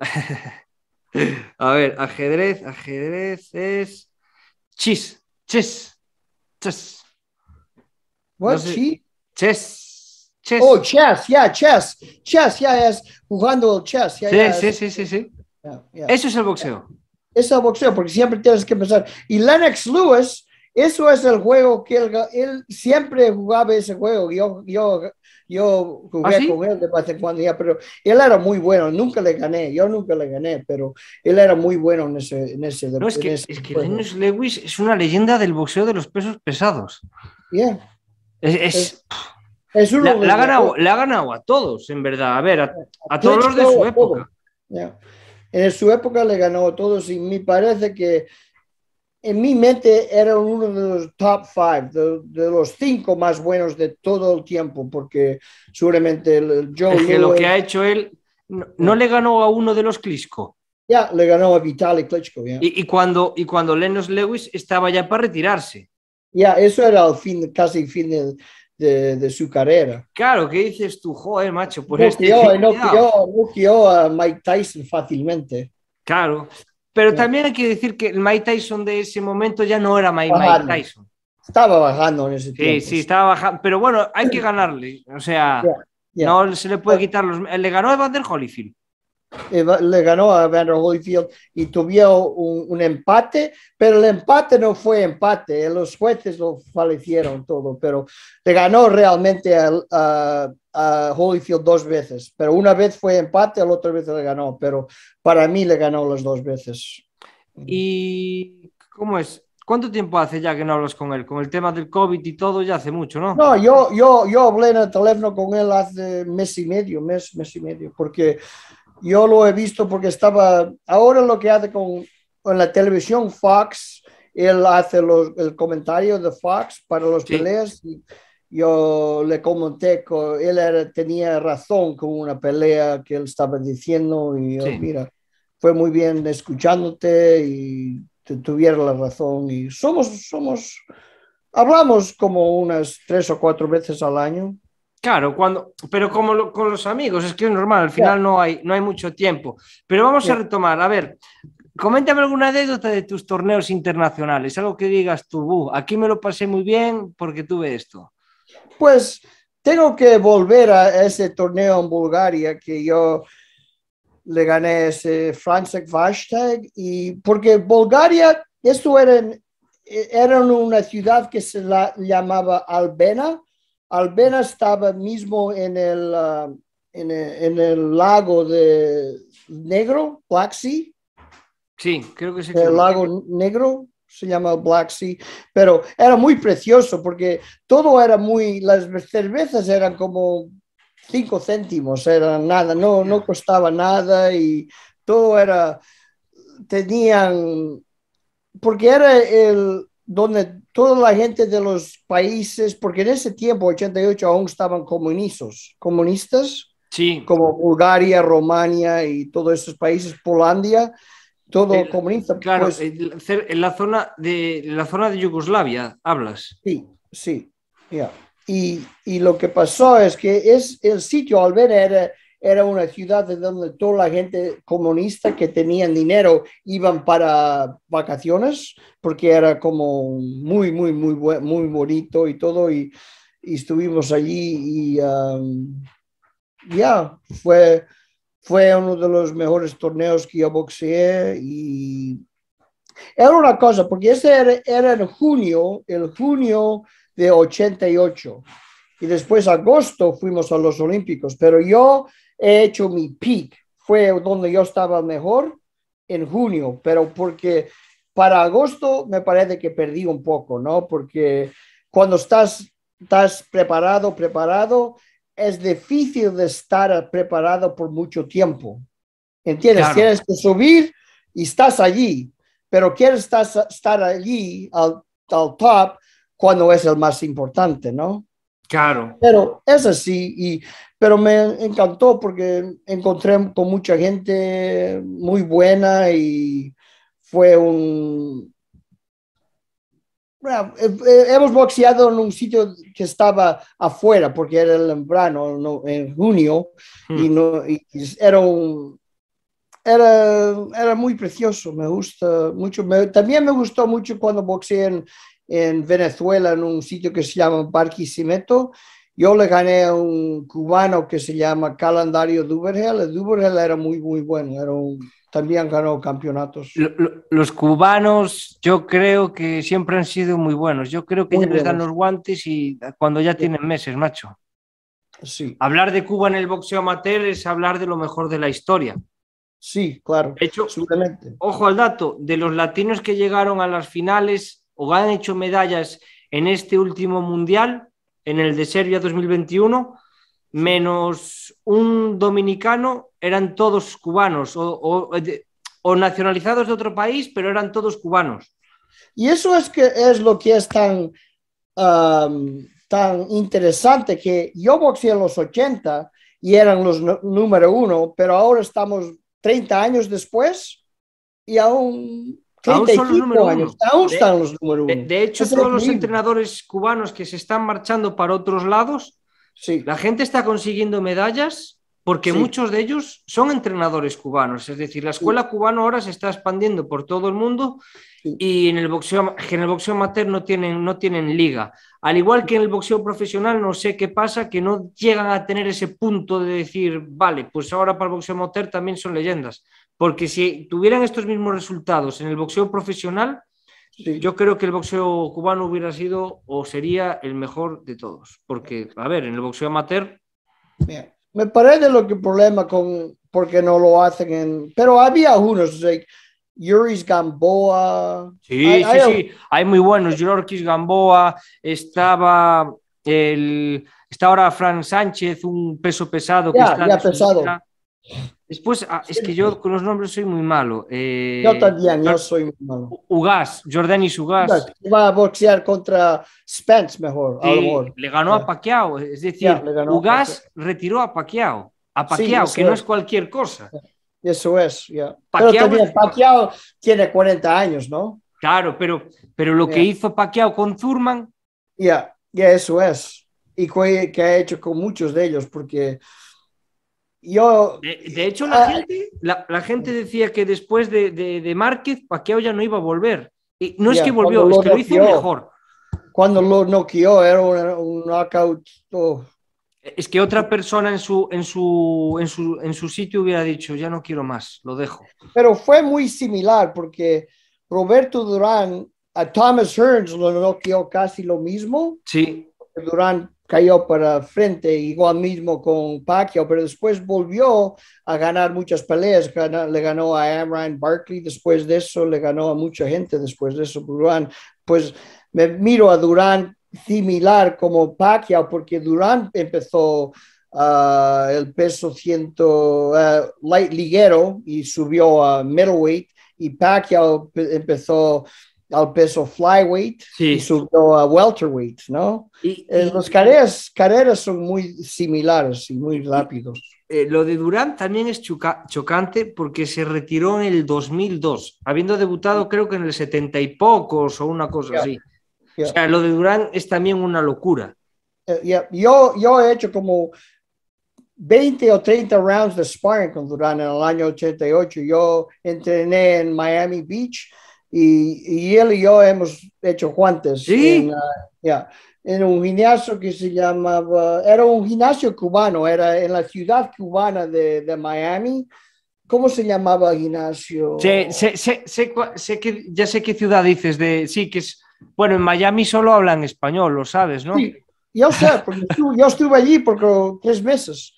A ver, ajedrez, ajedrez es chis, chis chess. What? Chess. Chess. Oh, chess, yeah, chess. Chess, ya, es jugando chess. sí, sí, sí, sí, sí, Eso es el boxeo. Eso es el boxeo, porque siempre tienes que pensar. Y Lennox Lewis, eso es el juego que él, él siempre jugaba ese juego. Yo, yo yo jugué ¿Ah, con él de vez en cuando, ya, pero él era muy bueno, nunca le gané, yo nunca le gané, pero él era muy bueno en ese... En ese, no, es, que, Lewis es una leyenda del boxeo de los pesos pesados. Yeah. Es, es, la, ha ganado, ha ganado, a todos, en verdad, a ver, a, todos los de su época. En su época le ganó a todos y me parece que en mi mente era uno de los top five, de, los cinco más buenos de todo el tiempo, porque seguramente el Joe. lo que ha hecho él no, le ganó a uno de los Klitschko. Ya, le ganó a Vitaly Klitschko. Yeah. Y, cuando, y cuando Lennox Lewis estaba ya para retirarse. Ya, eso era el fin, casi el fin de, su carrera. Claro, ¿qué dices tú? Joder, macho, por no este. no, no quedó a Mike Tyson fácilmente. Claro, pero también hay que decir que el Mike Tyson de ese momento ya no era Mike, Tyson. Estaba bajando en ese tiempo. Sí, sí, estaba bajando. Pero bueno, hay que ganarle. O sea, no se le puede quitar los. Le ganó a del Holyfield. Eh, le ganó a Vander Holyfield y tuvieron un, empate, pero el empate no fue empate, eh, los jueces lo fallecieron todo, pero le ganó realmente a, Holyfield dos veces, pero una vez fue empate, la otra vez le ganó, pero para mí le ganó las dos veces. ¿Y cómo es? ¿Cuánto tiempo hace ya que no hablas con él? Con el tema del COVID y todo ya hace mucho, ¿no? No, yo, yo, yo hablé en el teléfono con él hace mes y medio, mes, mes y medio, porque yo lo he visto porque estaba, ahora lo que hace con, la televisión Fox, él hace el comentario de Fox para los peleas. yo le comenté que él tenía razón con una pelea que él estaba diciendo y yo, mira, fue muy bien escuchándote y tuviera la razón. Y somos, somos, hablamos como unas tres o cuatro veces al año. Claro, cuando, pero como con los amigos, es que es normal, al final no, hay, no hay mucho tiempo. Pero vamos a retomar, a ver, coméntame alguna anécdota de tus torneos internacionales, algo que digas tú, aquí me lo pasé muy bien porque tuve esto. Pues tengo que volver a ese torneo en Bulgaria que yo le gané ese Franzek Vashtag, y porque Bulgaria, esto era, e, era una ciudad que se la llamaba Albena, Albena estaba mismo en el, ah, en, el lago de Negro, Black Sea. Sí, creo que llama. El lago Negro se llama Black Sea, pero era muy precioso porque todo era muy, las cervezas eran como cinco céntimos, era nada, no, no costaba nada y todo era, tenían, porque era el, donde toda la gente de los países, porque en ese tiempo, 88, aún estaban comunistas, comunistas, sí. como Bulgaria, Romania y todos esos países, Polandia, todo comunista. Claro, pues- en, la zona de, la zona de Yugoslavia hablas. Sí, sí, Y, lo que pasó es que es, el sitio al ver era era una ciudad de donde toda la gente comunista que tenían dinero iban para vacaciones porque era como muy, muy, muy, muy bonito y todo. Y, estuvimos allí y um, ya, fue, fue uno de los mejores torneos que yo boxeé y era una cosa, porque ese era, en junio, el junio de 88 y después agosto fuimos a los Olímpicos, pero yo he hecho mi peak, fue donde yo estaba mejor en junio, pero porque para agosto me parece que perdí un poco, ¿no? Porque cuando estás, estás preparado, preparado, es difícil de estar preparado por mucho tiempo. ¿Entiendes? Quieres Tienes que subir y estás allí, pero quieres estar, allí al top cuando es el más importante, ¿no? Claro. Pero es así, y, pero me encantó porque encontré con mucha gente muy buena y fue un... Bueno, eh, eh, hemos boxeado en un sitio que estaba afuera porque era el verano, en junio, hmm. y, no, era era, era, muy precioso, me gusta mucho. también me gustó mucho cuando boxeé en, en Venezuela, en un sitio que se llama Barquisimeto. Yo le gané a un cubano que se llama Calendario Dubergel. Dubergel era muy, muy bueno, era también ganó campeonatos. Los cubanos yo creo que siempre han sido muy buenos. Yo creo que muy ya les dan los guantes y cuando ya tienen meses, macho. Sí. Hablar de Cuba en el boxeo amateur es hablar de lo mejor de la historia. Sí, claro. De hecho, ojo al dato, de los latinos que llegaron a las finales, o han hecho medallas en este último mundial, en el de Serbia 2021, menos un dominicano, eran todos cubanos o, nacionalizados de otro país, pero eran todos cubanos. Y eso es, que es lo que es tan, tan interesante, que yo boxeé en los 80 y eran los número uno, pero ahora estamos 30 años después y aún Aún De, los número uno. De, hecho, todos los entrenadores cubanos que se están marchando para otros lados, la gente está consiguiendo medallas porque muchos de ellos son entrenadores cubanos. Es decir, la escuela cubana ahora se está expandiendo por todo el mundo y en el boxeo, en el boxeo amateur no tienen, no tienen liga. Al igual que en el boxeo profesional, no sé qué pasa, que no llegan a tener ese punto de decir, vale, pues ahora para el boxeo amateur también son leyendas porque si tuvieran estos mismos resultados en el boxeo profesional, yo creo que el boxeo cubano hubiera sido o sería el mejor de todos, porque, a ver, en el boxeo amateur... Me parece lo que problema con porque no lo hacen en... Pero había unos, like, Yuris Gamboa. Sí, hay, sí, sí, hay muy buenos. Yorkis Gamboa, estaba el, está ahora Fran Sánchez, un peso pesado que está pesado. Después, ah, es que yo con los nombres eh, soy muy malo. yo también, yo soy muy malo. Ugas, Jordanis Ugas. Va a boxear contra Spence mejor, Le ganó a ah. Pacquiao, es decir, Ugaz Ugas retiró a Pacquiao, a Pacquiao, que no es cualquier cosa. Eso es, ya. tiene 40 años, ¿no? Claro, pero, pero lo que hizo Pacquiao con Zurman. Ya, eso es. Y que ha hecho con muchos de ellos, porque yo, de, hecho, ah, la, gente, decía que después de, de, de, Márquez, Pacquiao ya no iba a volver. Y no es que volvió, es que lo hizo mejor. Cuando lo noqueó, era un, knockout. Es que otra persona en su, en, su, en, su, en su sitio hubiera dicho, ya no quiero más, lo dejo. Pero fue muy similar porque Roberto Durán a Thomas Hearns lo noqueó casi lo mismo. Sí. Durán cayó para frente, igual mismo con Pacquiao, pero después volvió a ganar muchas peleas, le ganó a Amran Barkley, después de eso le ganó a mucha gente, después de eso Durán, pues me miro a Durán similar como Pacquiao, porque Durán empezó ah, el peso 100 ah, light ligero y subió a middleweight, y Pacquiao empezó al peso flyweight y subió a welterweight, ¿no? Y, eh, las carreras, son muy similares y muy rápidos. Eh, lo de Durán también es chocante porque se retiró en el 2002, habiendo debutado creo que en el 70 y pocos o una cosa así. O sea, lo de Durán es también una locura. Eh, yo, yo he hecho como 20 o 30 rounds de sparring con Durán en el año 88. Yo entrené en Miami Beach y, él y yo hemos hecho guantes. ¿Sí? En, ah, en, un gimnasio que se llamaba, era un gimnasio cubano, era en la ciudad cubana de, Miami. ¿Cómo se llamaba el gimnasio? Sé, sé, sé, que, ya sé qué ciudad dices, de, sí, que es, bueno, en Miami solo hablan español, lo sabes, ¿no? Sí, yo sé, porque yo estuve allí por tres meses.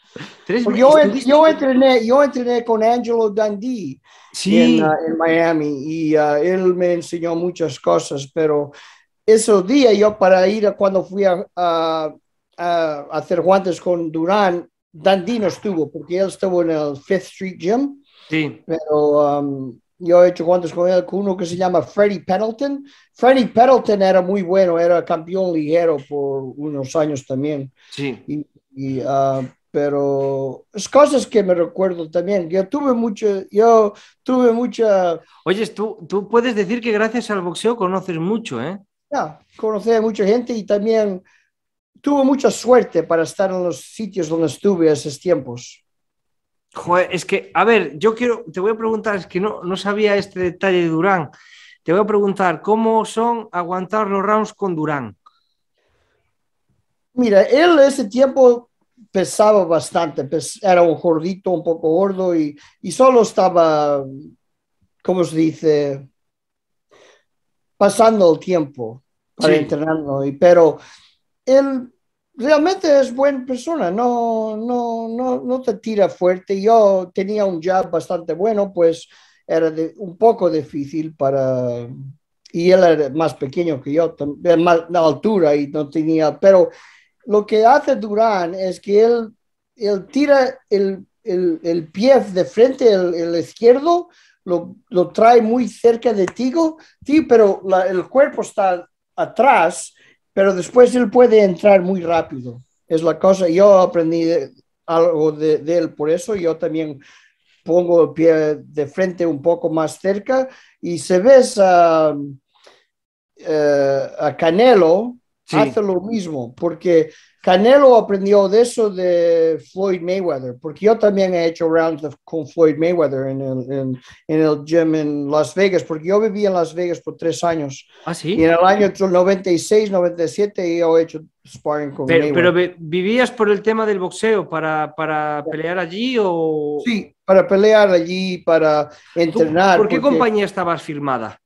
Yo, yo, entrené, yo entrené con Angelo Dundee uh, en, Miami y uh, él me enseñó muchas cosas, pero ese día yo para ir cuando fui a, hacer guantes con Durán, Dundee no estuvo porque él estuvo en el Fifth Street Gym. Pero um, yo he hecho guantes con él, con uno que se llama Freddy Pendleton. Freddy Pendleton era muy bueno, era campeón ligero por unos años también. Sí. Y, uh, pero es cosas que me recuerdo también. Yo tuve mucho, yo tuve mucha... Oye, tú, tú puedes decir que gracias al boxeo conoces mucho, ¿eh? Ya, conocí a mucha gente y también tuve mucha suerte para estar en los sitios donde estuve esos tiempos. Joder, es que, a ver, yo quiero, te voy a preguntar, es que no, no sabía este detalle de Durán. Te voy a preguntar, ¿cómo son aguantar los rounds con Durán? Mira, él ese tiempo pesaba bastante, era un gordito, un poco gordo y, solo estaba, ¿cómo se dice? Pasando el tiempo para entrenarlo, y, pero él realmente es buena persona, no, no, no, no te tira fuerte. Yo tenía un jab bastante bueno, pues era un poco difícil para... Y él era más pequeño que yo, más, de altura y no tenía, pero lo que hace Durán es que él, él tira el, pie de frente, el, el izquierdo, lo, trae muy cerca de Tigo, pero el cuerpo está atrás, pero después él puede entrar muy rápido. Es la cosa, yo aprendí algo de, él, por eso yo también pongo el pie de frente un poco más cerca y se ves a, eh, a Canelo hace lo mismo, porque Canelo aprendió de eso de Floyd Mayweather, porque yo también he hecho rounds con Floyd Mayweather en el, en, gym en Las Vegas, porque yo viví en Las Vegas por tres años. Ah, sí. Y en el año 96, 97 yo he hecho sparring con pero, Mayweather. Pero vivías por el tema del boxeo, para, pelear allí o... Sí, para pelear allí, para entrenar. ¿Por qué compañía estabas firmada?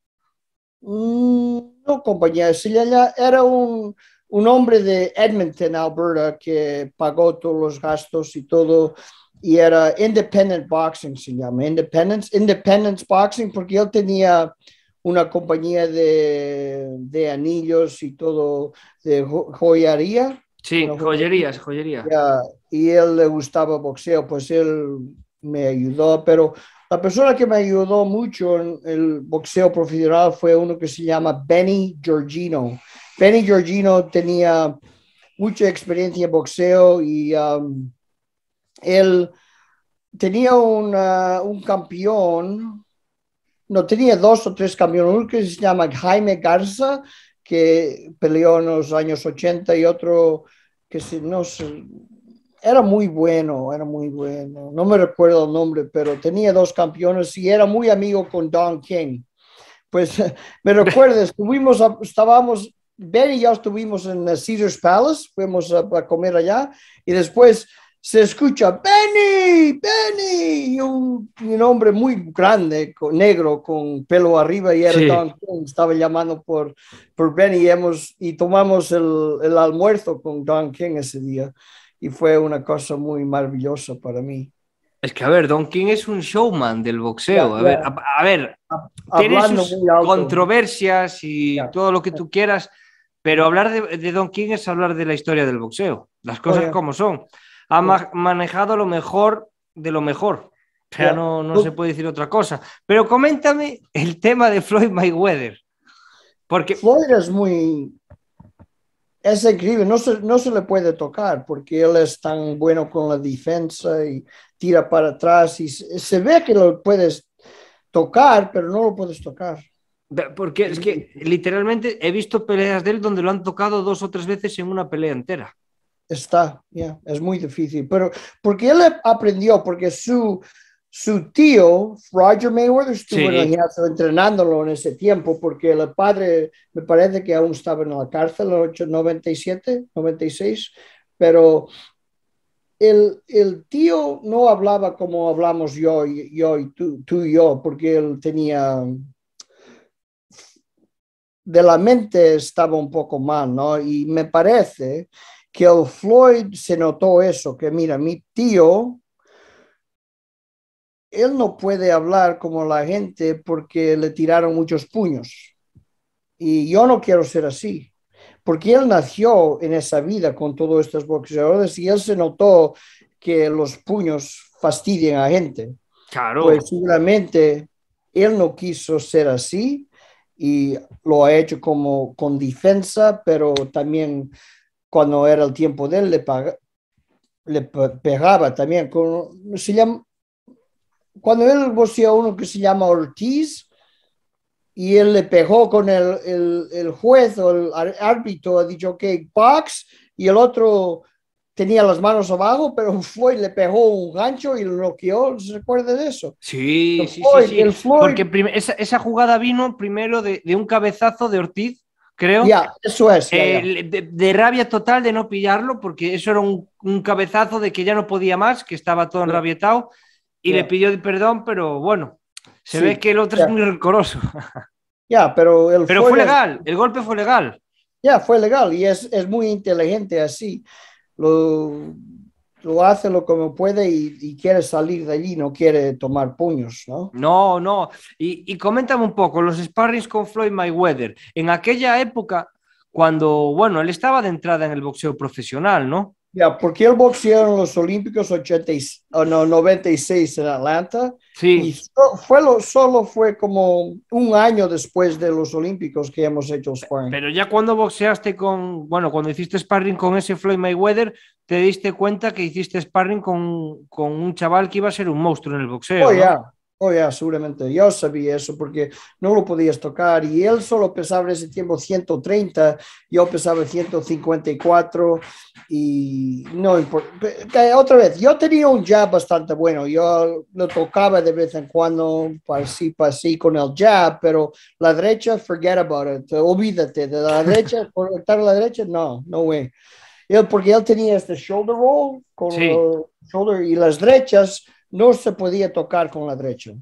Mm, compañía ya era un, un hombre de Edmonton, Alberta, que pagó todos los gastos y todo, y era Independent Boxing, se llama, Independence, Independence Boxing, porque él tenía una compañía de, de anillos y todo, de joyería. Sí, joyerías, joyería. y él le gustaba boxeo, pues él me ayudó, pero la persona que me ayudó mucho en el boxeo profesional fue uno que se llama Benny Giorgino. Benny Giorgino tenía mucha experiencia en boxeo y um, él tenía un campeón, no, tenía dos o tres campeones, uno que se llama Jaime Garza, que peleó en los años 80 y otro que se, no se era muy bueno, era muy bueno. No me recuerdo el nombre, pero tenía dos campeones y era muy amigo con Don King. Pues me recuerdo, estuvimos, estábamos, Benny y yo estuvimos en Caesars Palace, fuimos a, comer allá y después se escucha Benny, Benny, un, un, hombre muy grande, negro, con pelo arriba y era Don King, estaba llamando por, por Benny y, hemos, y tomamos el, el almuerzo con Don King ese día y fue una cosa muy maravillosa para mí. Es que, a ver, Don King es un showman del boxeo. a, ver, a, ver, tiene sus controversias y todo lo que tú quieras, pero hablar de, Don King es hablar de la historia del boxeo, las cosas como son. Ha manejado lo mejor de lo mejor. O sea, no, no se puede decir otra cosa. Pero coméntame el tema de Floyd Mayweather. Porque... Floyd es muy, es increíble, no se, no se le puede tocar porque él es tan bueno con la defensa y tira para atrás y se, ve que lo puedes tocar, pero no lo puedes tocar. Porque es que literalmente he visto peleas de él donde lo han tocado dos o tres veces en una pelea entera. Está, ya, es muy difícil, pero porque él aprendió, porque su, su tío, Roger Mayweather, estuvo entrenándolo en ese tiempo, porque el padre me parece que aún estaba en la cárcel en 97, 96, pero el, tío no hablaba como hablamos yo, yo y tú, tú y yo, porque él tenía de la mente estaba un poco mal, ¿no? Y me parece que el Floyd se notó eso, que mira, mi tío él no puede hablar como la gente porque le tiraron muchos puños. Y yo no quiero ser así, porque él nació en esa vida con todos estos boxeadores y él se notó que los puños fastidian a gente. Claro. Pues seguramente él no quiso ser así y lo ha hecho como con defensa, pero también cuando era el tiempo de él le, pegaba también con, se llama, cuando él a uno que se llama Ortiz y él le pegó con el, el, el juez o el árbitro, ha dicho que Pax, box y el otro tenía las manos abajo, pero fue le pegó un gancho y lo bloqueó. ¿Se acuerda de eso? Sí, sí, sí, Porque esa, jugada vino primero de, de, un cabezazo de Ortiz, creo. Ya, eso es. De, rabia total de no pillarlo, porque eso era un, un, cabezazo de que ya no podía más, que estaba todo enrabietado y le pidió perdón, pero bueno, se ve que el otro es muy rencoroso. Ya, pero el Pero fue, legal, el golpe fue legal. Ya, fue legal y es, es muy inteligente así. Lo, lo hace lo como puede y, quiere salir de allí, no quiere tomar puños, ¿no? No, no. Y, y coméntame un poco, los sparrings con Floyd Mayweather. En aquella época, cuando, bueno, él estaba de entrada en el boxeo profesional, ¿no? ya porque él boxeó en los Olímpicos 80 o no, 96 en Atlanta. Sí. fue lo, solo fue como un año después de los Olímpicos que hemos hecho sparring. Pero ya cuando boxeaste con, bueno, cuando hiciste sparring con ese Floyd Mayweather, te diste cuenta que hiciste sparring con, con un chaval que iba a ser un monstruo en el boxeo. Oh, Oh, ya, seguramente. Yo sabía eso porque no lo podías tocar y él solo pesaba en ese tiempo 130, yo pesaba 154 y no importa. Otra vez, yo tenía un jab bastante bueno, yo lo tocaba de vez en cuando, así, así con el jab, pero la derecha, forget about it, olvídate de la derecha, conectar la derecha, no, no way. porque él tenía este shoulder roll con shoulder y las derechas no se podía tocar con la derecha.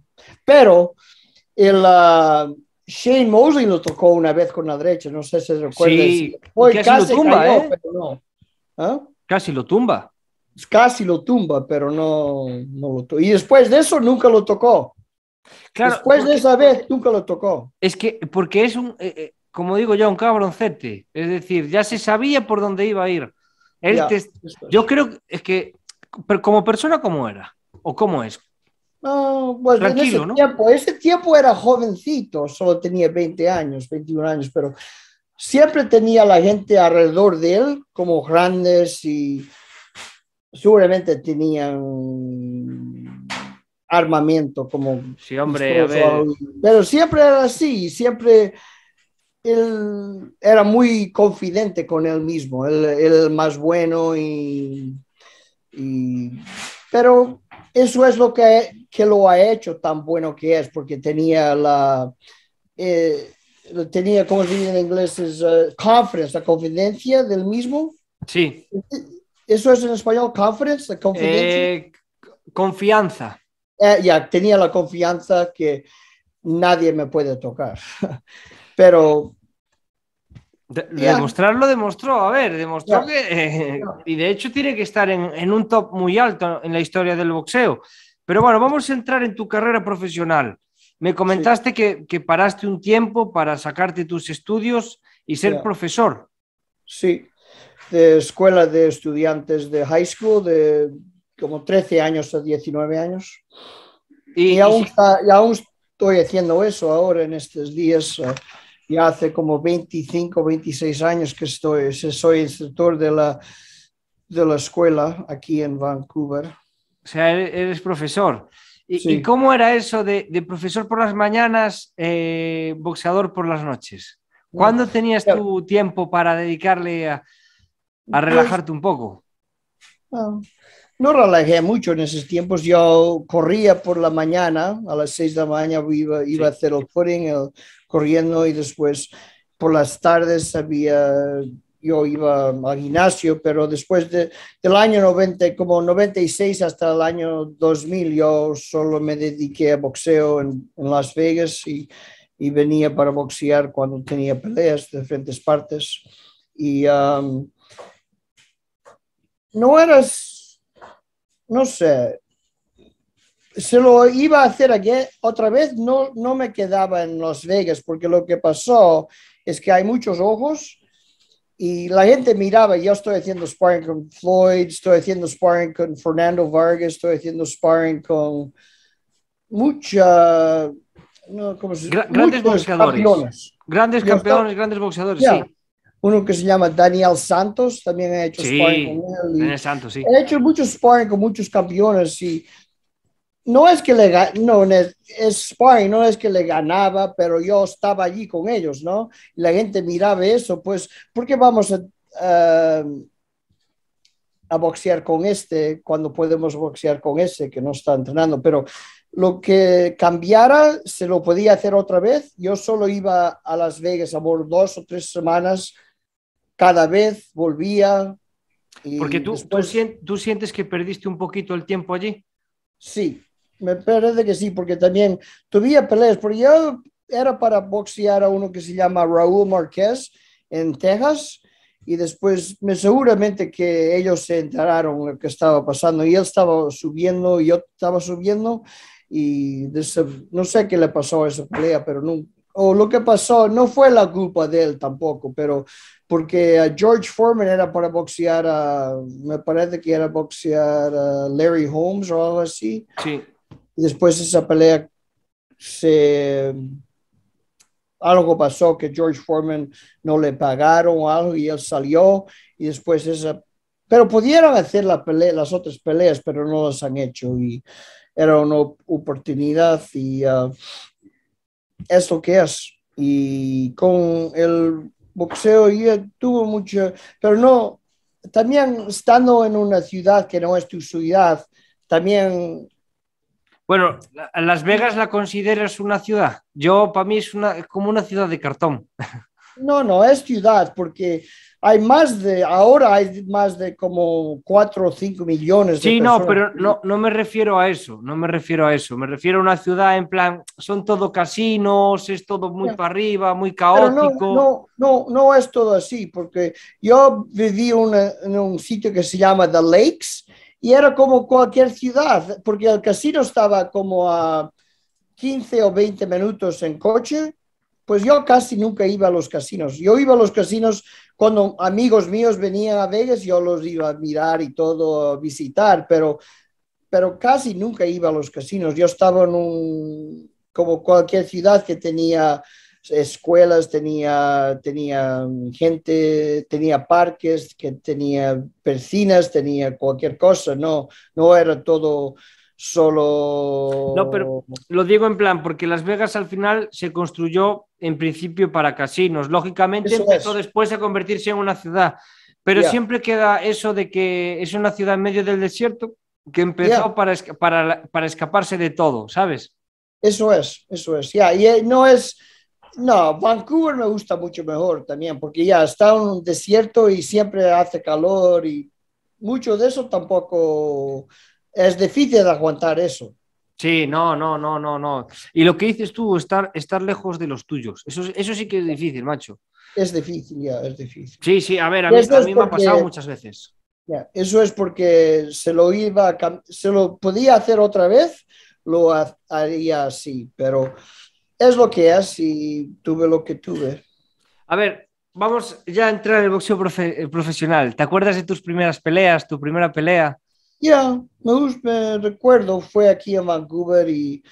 Pero el, ah, Shane Mosley lo tocó una vez con la derecha, no sé si recuerdas. Sí, casi, lo tumba, ¿eh? ¿Ah? Casi lo tumba. Casi lo tumba, pero no, lo tocó. Y después de eso nunca lo tocó. después de esa vez nunca lo tocó. Es que, porque es un, eh, eh, como digo yo, un cabroncete. Es decir, ya se sabía por dónde iba a ir. yo creo es que, como persona como era, ¿O cómo es? No, pues Tranquilo, ese ¿no? Tiempo, ese tiempo era jovencito, solo tenía 20 años, 21 años, pero siempre tenía la gente alrededor de él como grandes y seguramente tenían armamento como... Sí, hombre, a ver. Pero siempre era así, siempre él era muy confidente con él mismo, él, más bueno y pero eso es lo que, que lo ha hecho tan bueno que es, porque tenía la, eh, tenía, como se dice en inglés, es eh, la confidencia del mismo. Sí. ¿Eso es en español Confidence. la confidencia? Eh, confianza. Eh, ya, tenía la confianza que nadie me puede tocar. Pero de, demostrarlo demostró, a ver, demostró que, eh, y de hecho tiene que estar en, un top muy alto en la historia del boxeo. Pero bueno, vamos a entrar en tu carrera profesional. Me comentaste que, que, paraste un tiempo para sacarte tus estudios y ser profesor. Sí, de escuela de estudiantes de high school, de como 13 años a 19 años. Y, aún, estoy haciendo eso ahora en estos días. Eh, ya hace como 25, 26 años que estoy, soy instructor de la, de la escuela aquí en Vancouver. O sea, eres profesor. ¿Y, cómo era eso de, profesor por las mañanas, eh, boxeador por las noches? ¿Cuándo tenías tu tiempo para dedicarle a, a pues, relajarte un poco? Ah, no relajé mucho en esos tiempos. Yo corría por la mañana, a las 6 de la mañana iba, iba a hacer el pudding, corriendo y después por las tardes había, yo iba al gimnasio, pero después del año 90, como 96 hasta el año 2000, yo solo me dediqué a boxeo en, Las Vegas y, venía para boxear cuando tenía peleas de diferentes partes. Y um, no eras, no sé, se lo iba a hacer aquí ¿eh? otra vez, no, no me quedaba en Las Vegas, porque lo que pasó es que hay muchos ojos y la gente miraba, yo estoy haciendo sparring con Floyd, estoy haciendo sparring con Fernando Vargas, estoy haciendo sparring con mucha... ¿cómo se grandes boxeadores. Campeones. Grandes campeones, grandes boxeadores, sí uno que se llama Daniel Santos, también ha hecho sparring con Daniel Santos, sí. He hecho muchos sparring con muchos campeones y no es que le no es, no es que le ganaba, pero yo estaba allí con ellos, ¿no? La gente miraba eso, pues, ¿por qué vamos eh, a, boxear con este cuando podemos boxear con ese que no está entrenando? Pero lo que cambiara se lo podía hacer otra vez. Yo solo iba a Las Vegas a por dos o tres semanas, cada vez volvía. Porque tú, tú sientes que perdiste un poquito el tiempo allí. Sí, me parece que sí, porque también tuvía peleas, porque yo era para boxear a uno que se llama Raúl Márquez en Texas y después me, seguramente que ellos se enteraron lo que estaba pasando y él estaba subiendo y yo estaba subiendo y no sé qué le pasó a esa pelea, pero no, o lo que pasó no fue la culpa de él tampoco, pero porque a George Foreman era para boxear a, me parece que era boxear a Larry Holmes o algo así. Sí después de esa pelea, se, algo pasó que George Foreman no le pagaron algo y él salió. Y después esa. Pero pudieron hacer las otras peleas, pero no las han hecho. Y era una oportunidad y ah, es lo que es. Y con el boxeo ya tuvo mucho, pero no, también estando en una ciudad que no es tu ciudad, también bueno, Las Vegas la consideras una ciudad. Yo, para mí, es una, como una ciudad de cartón. No, no, es ciudad, porque hay más de, ahora hay más de como cuatro o cinco millones. De sí, no, pero no, no me refiero a eso, no me refiero a eso, me refiero a una ciudad en plan, son todo casinos, es todo muy para arriba, muy caótico. no, no, no, es todo así, porque yo viví en un sitio que se llama The Lakes y era como cualquier ciudad, porque el casino estaba como a 15 o 20 minutos en coche, pues yo casi nunca iba a los casinos. Yo iba a los casinos cuando amigos míos venían a Vegas, yo los iba a mirar y todo, a visitar, pero, pero casi nunca iba a los casinos. Yo estaba en un, como cualquier ciudad que tenía escuelas, tenía, tenía gente, tenía parques, que tenía piscinas, tenía cualquier cosa, no, no era todo solo... No, pero lo digo en plan, porque Las Vegas al final se construyó en principio para casinos, lógicamente empezó después a convertirse en una ciudad, pero siempre queda eso de que es una ciudad en medio del desierto que empezó para, para, escaparse de todo, ¿sabes? Eso es, eso es, ya, y eh, no es no, Vancouver me gusta mucho mejor también, porque ya está un desierto y siempre hace calor y mucho de eso tampoco es difícil de aguantar eso. Sí, no, no, no, no, no. Y lo que dices tú, estar, estar lejos de los tuyos. Eso, eso sí que es difícil, macho. Es difícil, ya, es difícil. Sí, sí, a ver, a mí, me ha pasado muchas veces. eso es porque se lo iba, se lo podía hacer otra vez, lo haría así, pero es lo que es y tuve lo que tuve. A ver, vamos ya a entrar en el boxeo eh, profesional. ¿Te acuerdas de tus primeras peleas, tu primera pelea? Ya, me, recuerdo, fue aquí en Vancouver y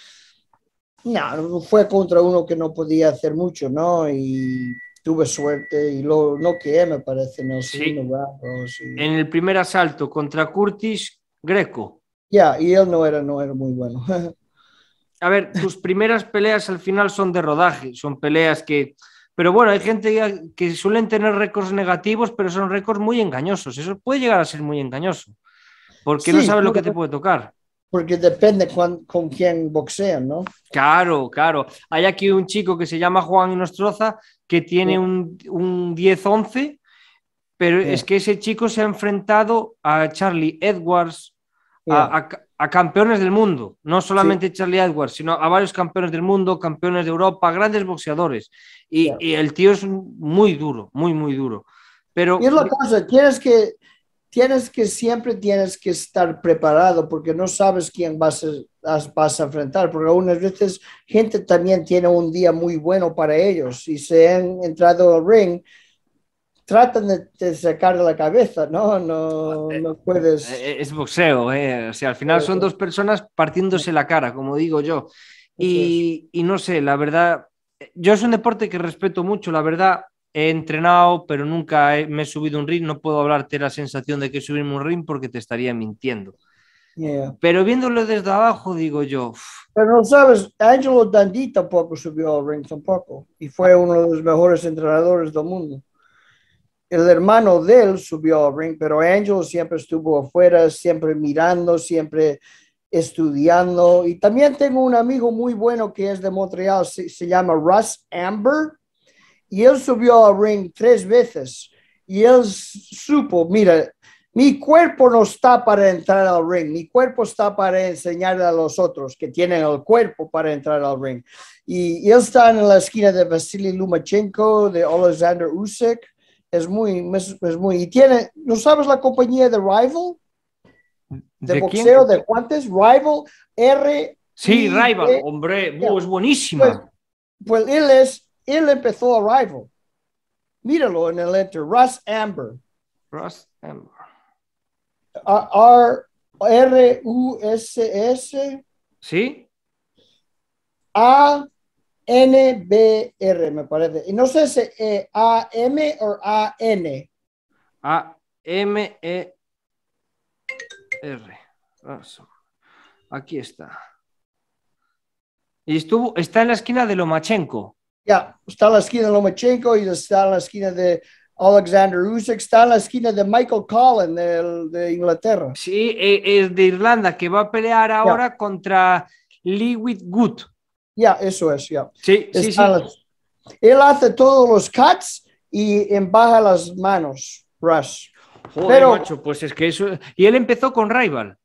no, fue contra uno que no podía hacer mucho, ¿no? Y tuve suerte y lo no que me parece, sí. En el primer asalto contra Curtis Greco. Ya, y él no era, no era muy bueno. a ver, tus primeras peleas al final son de rodaje, son peleas que... Pero bueno, hay gente que suelen tener récords negativos, pero son récords muy engañosos. Eso puede llegar a ser muy engañoso, porque no sabes lo que te puede tocar. Porque depende con, quién boxean, ¿no? Claro, claro. Hay aquí un chico que se llama Juan Inostroza, que tiene un, un 10-11, pero es que ese chico se ha enfrentado a Charlie Edwards, a, campeones del mundo, no solamente Charlie Edwards, sino a varios campeones del mundo, campeones de Europa, grandes boxeadores. Y, el tío es muy duro, muy, muy duro. Pero... Y es la cosa, tienes que, tienes que siempre tienes que estar preparado porque no sabes quién vas a, vas a enfrentar, porque algunas veces gente también tiene un día muy bueno para ellos y se han entrado al ring tratan de, de, sacar la cabeza, ¿no? No, eh, puedes. Eh, eh, es boxeo, ¿eh? O sea, al final son dos personas partiéndose la cara, como digo yo. Y, y no sé, la verdad, yo es un deporte que respeto mucho, la verdad. He entrenado, pero nunca me he subido un ring. No puedo hablarte la sensación de que subirme un ring porque te estaría mintiendo. Pero viéndolo desde abajo, digo yo. Pero no sabes, Angelo Dandy tampoco subió al ring tampoco. Y fue uno de los mejores entrenadores del mundo. El hermano de él subió al ring, pero Angel siempre estuvo afuera, siempre mirando, siempre estudiando. Y también tengo un amigo muy bueno que es de Montreal, se, llama Russ Amber, y él subió al ring tres veces. Y él supo, mira, mi cuerpo no está para entrar al ring, mi cuerpo está para enseñar a los otros que tienen el cuerpo para entrar al ring. Y, él está en la esquina de Vasily Lumachenko, de Alexander Usyk, es muy, es, muy, y tiene, ¿no sabes la compañía de Rival? De, boxeo, de guantes, Rival, R. Sí, Rival, e. hombre, es buenísima. Pues, pues, él es, él empezó a Rival. Míralo en el enter, Russ Amber. Russ Amber. R, R U S S. Sí. A NBR, me parece. Y no sé si eh, a AM o AN. A-M-E-R. Aquí está. Y estuvo, está en la esquina de Lomachenko. Ya, está en la esquina de Lomachenko y está en la esquina de Alexander Usyk, está en la esquina de Michael Collin de, Inglaterra. Sí, e, es de Irlanda, que va a pelear ahora contra Lee Good. Ya, eso es, ya. Sí, sí, sí. Él hace todos los cuts y baja las manos, Rush. Pero, pues es que eso... Y él empezó con Rival.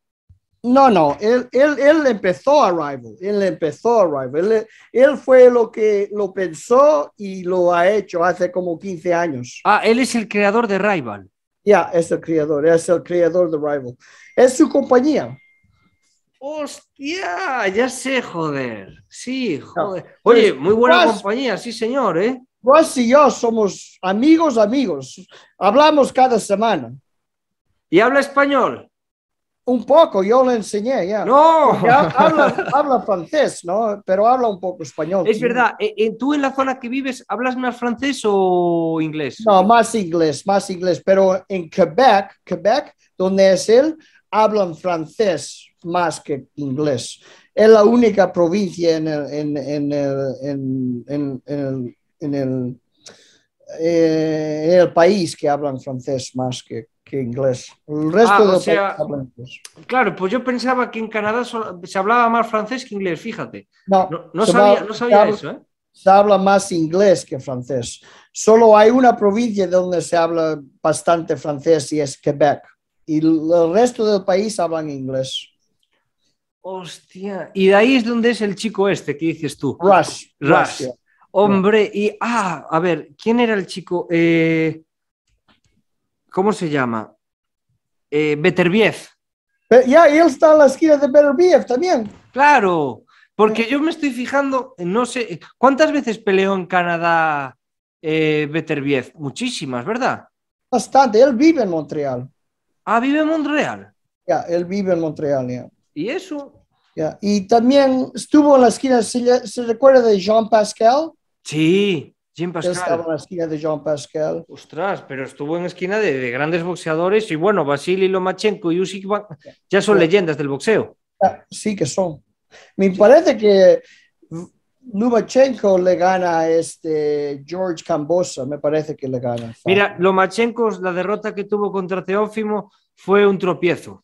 No, no, él, él, él, empezó a Rival, él empezó a Rival, él, fue lo que lo pensó y lo ha hecho hace como 15 años. Ah, él es el creador de Rival. Ya, es el creador, es el creador de Rival. Es su compañía. ¡Hostia! Ya sé, joder. Sí, joder. Oye, pues muy buena compañía, sí, señor, ¿eh? Vos y yo somos amigos, amigos. Hablamos cada semana. ¿Y habla español? Un poco, yo le enseñé ya. No, habla, francés, ¿no? Pero habla un poco español. Es verdad, ¿e, ¿tú en la zona que vives hablas más francés o inglés? No, más inglés, más inglés, pero en Quebec, Quebec, donde es él, hablan francés, más que inglés. Es la única provincia en el, el, país que hablan francés más que, que inglés. El resto ah, hablan Claro, pues yo pensaba que en Canadá se hablaba más francés que inglés, fíjate. No, sabía, eso. ¿eh? Se habla más inglés que francés. Solo hay una provincia donde se habla bastante francés y es Quebec. Y el resto del país hablan inglés. Hostia. Y de ahí es donde es el chico este que dices tú. Rush. Rush. Hombre, y ah, a ver, ¿quién era el chico? Eh, ¿Cómo se llama? Eh, Beterbiev. Ya, y él está en la esquina de Beterbiev también. Claro, porque yo me estoy fijando, no sé, ¿cuántas veces peleó en Canadá eh, Beterbiev? Muchísimas, ¿verdad? Bastante, él vive en Montreal. Ah, vive en Montreal. Ya, él vive en Montreal, ya. Y eso. Y también estuvo en la esquina, ¿se, recuerda de Jean Pascal? Sí, Jean Pascal. Estaba en la esquina de Jean Pascal. Ostras, pero estuvo en esquina de, grandes boxeadores y bueno, Vasily Lomachenko y Usyk ya son leyendas del boxeo. sí que son. Me parece que Lomachenko le gana a este George Cambosa, me parece que le gana. Mira, Lomachenko, la derrota que tuvo contra Teófimo fue un tropiezo.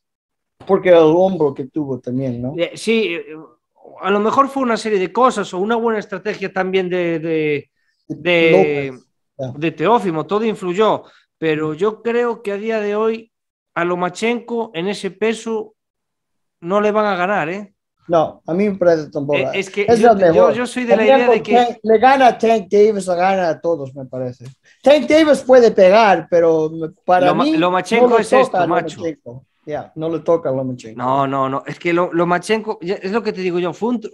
Porque el hombro que tuvo también, ¿no? Eh, sí, eh, a lo mejor fue una serie de cosas o una buena estrategia también de, de, Teófimo, todo influyó, pero yo creo que a día de hoy a Lomachenko en ese peso no le van a ganar, ¿eh? No, a mí me parece tampoco. Eh, es que yo, yo, soy de la idea de que... le gana a Tank Davis, le gana a todos, me parece. Tank Davis puede pegar, pero para mí... Lomachenko es esto, macho no le toca a Lomachenko. No, no, no. Es que lo, Lomachenko, es lo que te digo yo,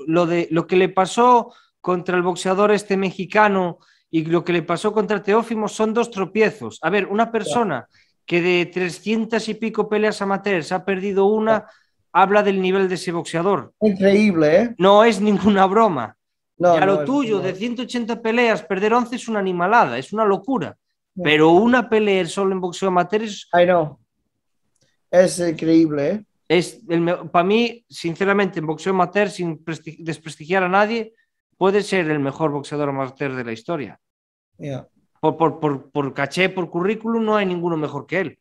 lo, de, lo que le pasó contra el boxeador este mexicano y lo que le pasó contra Teófimo son dos tropiezos. A ver, una persona que de 300 y pico peleas amateurs ha perdido una, habla del nivel de ese boxeador. Increíble, ¿eh? No es ninguna broma. a ya lo tuyo, de 180 peleas, perder 11 es una animalada, es una locura. Pero una pelea solo en boxeo amateur es, es increíble, ¿eh? Es para mí, sinceramente, en boxeo amateur, sin desprestigiar a nadie, puede ser el mejor boxeador amateur de la historia. Por, caché, por currículum, no hay ninguno mejor que él.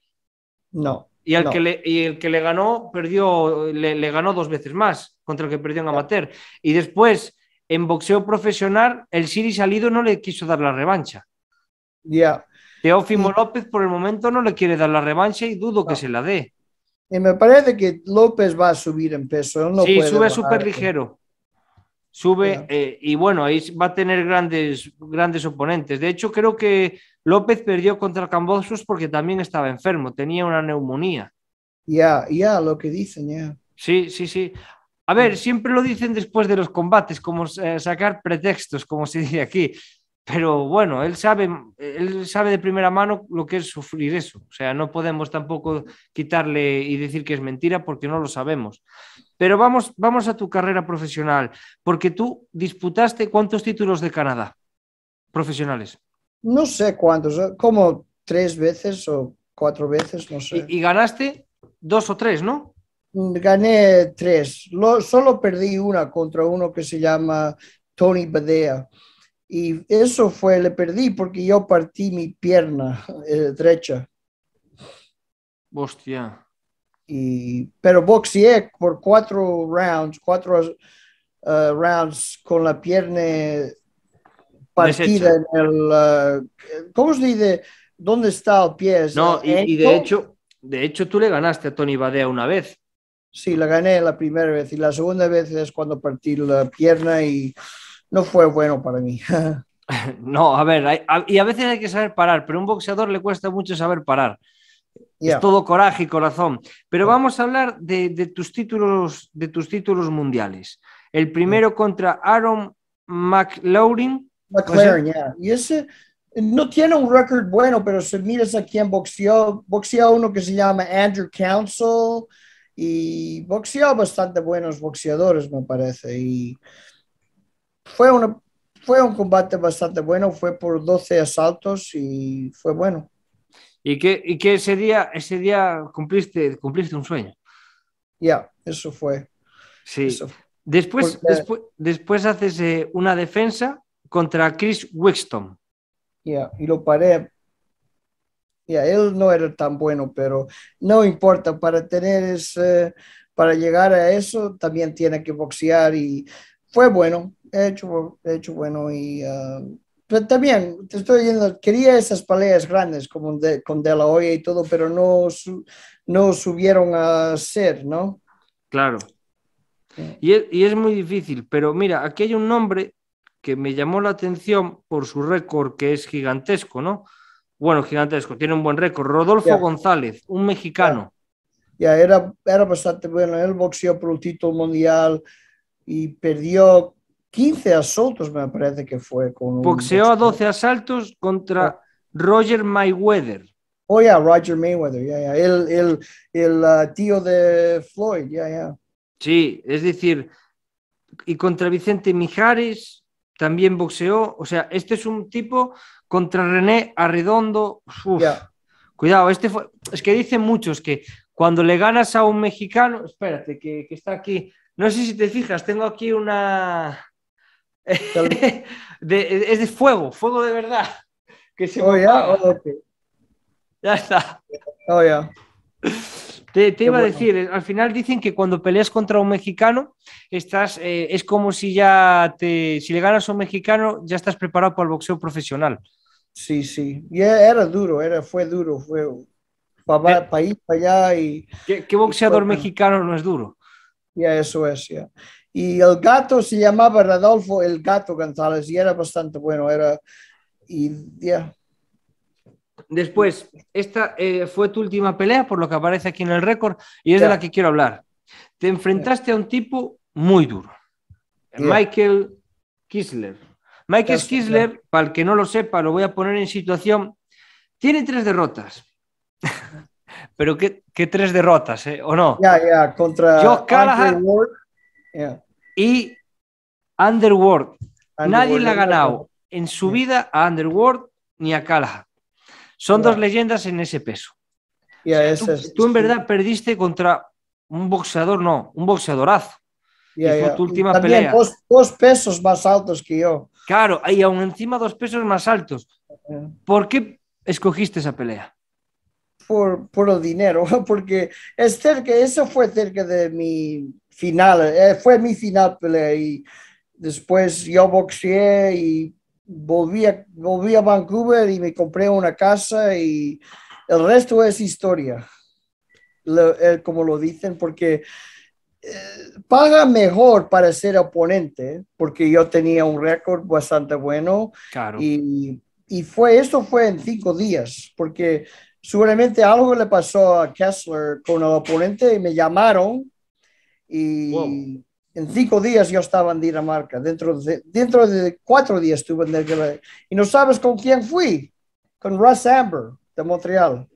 No. Y, Que el que le ganó, perdió, le, ganó dos veces más contra el que perdió en amateur. Y después, en boxeo profesional, el Siri salido no le quiso dar la revancha. Ya. Teófimo López por el momento no le quiere dar la revancha y dudo que se la dé. Y me parece que López va a subir en peso. sí, sube súper ligero. Sube eh, y bueno, ahí va a tener grandes, grandes oponentes. De hecho, creo que López perdió contra Cambosos porque también estaba enfermo, tenía una neumonía. Ya, ya, lo que dicen, ya. Sí, sí, sí. A ver, mm. siempre lo dicen después de los combates, como sacar pretextos, como se dice aquí pero bueno, él sabe, él sabe de primera mano lo que es sufrir eso. O sea, no podemos tampoco quitarle y decir que es mentira porque no lo sabemos. Pero vamos, vamos a tu carrera profesional, porque tú disputaste cuántos títulos de Canadá profesionales. No sé cuántos, como tres veces o cuatro veces, no sé. Y, ganaste dos o tres, ¿no? Mm, gané tres. solo perdí una contra uno que se llama Tony Badea. Y eso fue, le perdí porque yo partí mi pierna eh, derecha. Hostia. Y, pero boxeé por cuatro rounds, cuatro eh, rounds con la pierna partida en el... Eh, ¿Cómo se dice? ¿Dónde está el pie? No, y, de hecho, de hecho tú le ganaste a Tony Badea una vez. Sí, la gané la primera vez y la segunda vez es cuando partí la pierna y no fue bueno para mí. no, a ver, y a veces hay que saber parar, pero a un boxeador le cuesta mucho saber parar. Es todo coraje y corazón. Pero vamos a hablar de, tus títulos, de tus títulos mundiales. El primero contra Aaron McLaurin. McLaurin, ya Y ese no tiene un récord bueno, pero si miras a quien boxeó, boxeó uno que se llama Andrew Council y boxeó bastante buenos boxeadores, me parece. Y fue, fue un combate bastante bueno, fue por 12 asaltos y fue bueno. ¿Y que, ese día, ese día cumpliste, cumpliste un sueño? Ya, eso fue. Sí. Después, después, después, haces eh, una defensa contra Chris Wexton. Ya, y lo paré. Ya, él no era tan bueno, pero no importa, para tener para llegar a eso también tiene que boxear y fue bueno, he hecho, hecho bueno y... Ah, pero pues, también te estoy diciendo, quería esas peleas grandes como con De La Hoya y todo, pero no, no subieron a ser, ¿no? Claro. Y, es, muy difícil, pero mira, aquí hay un nombre que me llamó la atención por su récord, que es gigantesco, ¿no? Bueno, gigantesco, tiene un buen récord. Rodolfo González, un mexicano. Ya, era, era bastante bueno. el boxeo por el título mundial y perdió 15 asaltos, me parece que fue. Con Boxeó 12 asaltos contra Roger Mayweather. Oh, yeah, Roger Mayweather, yeah, yeah. El, uh, tío de Floyd, ya, ya. Sí, es decir, y contra Vicente Mijares también boxeó. O sea, este es un tipo contra René Arredondo. Cuidado, este fue. Es que dicen muchos que cuando le ganas a un mexicano. Espérate, que está aquí. No sé si te fijas, tengo aquí una. es de fuego, fuego de verdad. Que se oh, Ya oh, está. Oh, te, iba a decir, al final dicen que cuando peleas contra un mexicano, estás, eh, es como si ya te, si le ganas a un mexicano, ya estás preparado para el boxeo profesional. Sí, sí. Y e, era duro, era, fue duro, fue para, ir para allá y. ¿Qué, boxeador mexicano no es duro? Ya, eso es, ya. Y el gato se llamaba Rodolfo el Gato González y era bastante bueno. Era, y, Después, esta eh, fue tu última pelea, por lo que aparece aquí en el récord, y es de la que quiero hablar. Te enfrentaste a un tipo muy duro, Michael Kisler. Michael Kisler, para el que no lo sepa, lo voy a poner en situación, tiene tres derrotas. Pero qué, tres derrotas, eh, ¿O no? Ya, ya, contra Callahan, y Underworld. Nadie le ha ganado en su vida a Underworld ni a Callahan. Son dos leyendas en ese peso. tú, en verdad perdiste contra un boxeador, no, un boxeadorazo. Y fue tu última pelea. Dos, pesos más altos que yo. Claro, y aún encima dos pesos más altos. ¿Por qué escogiste esa pelea? Por, por el dinero, porque es cerca, eso fue cerca de mi final, eh, fue mi final y después yo boxeé y volví a, volví a Vancouver y me compré una casa y el resto es historia, eh, como lo dicen, porque eh, paga mejor para ser oponente, porque yo tenía un récord bastante bueno. Y, y, fue, esto fue en cinco días, porque seguramente algo le pasó a Kessler con el oponente y me llamaron y en cinco días yo estaba en Dinamarca. Dentro de, dentro de cuatro días estuve en Dinamarca. Y no sabes con quién fui. Con Russ Amber de Montreal.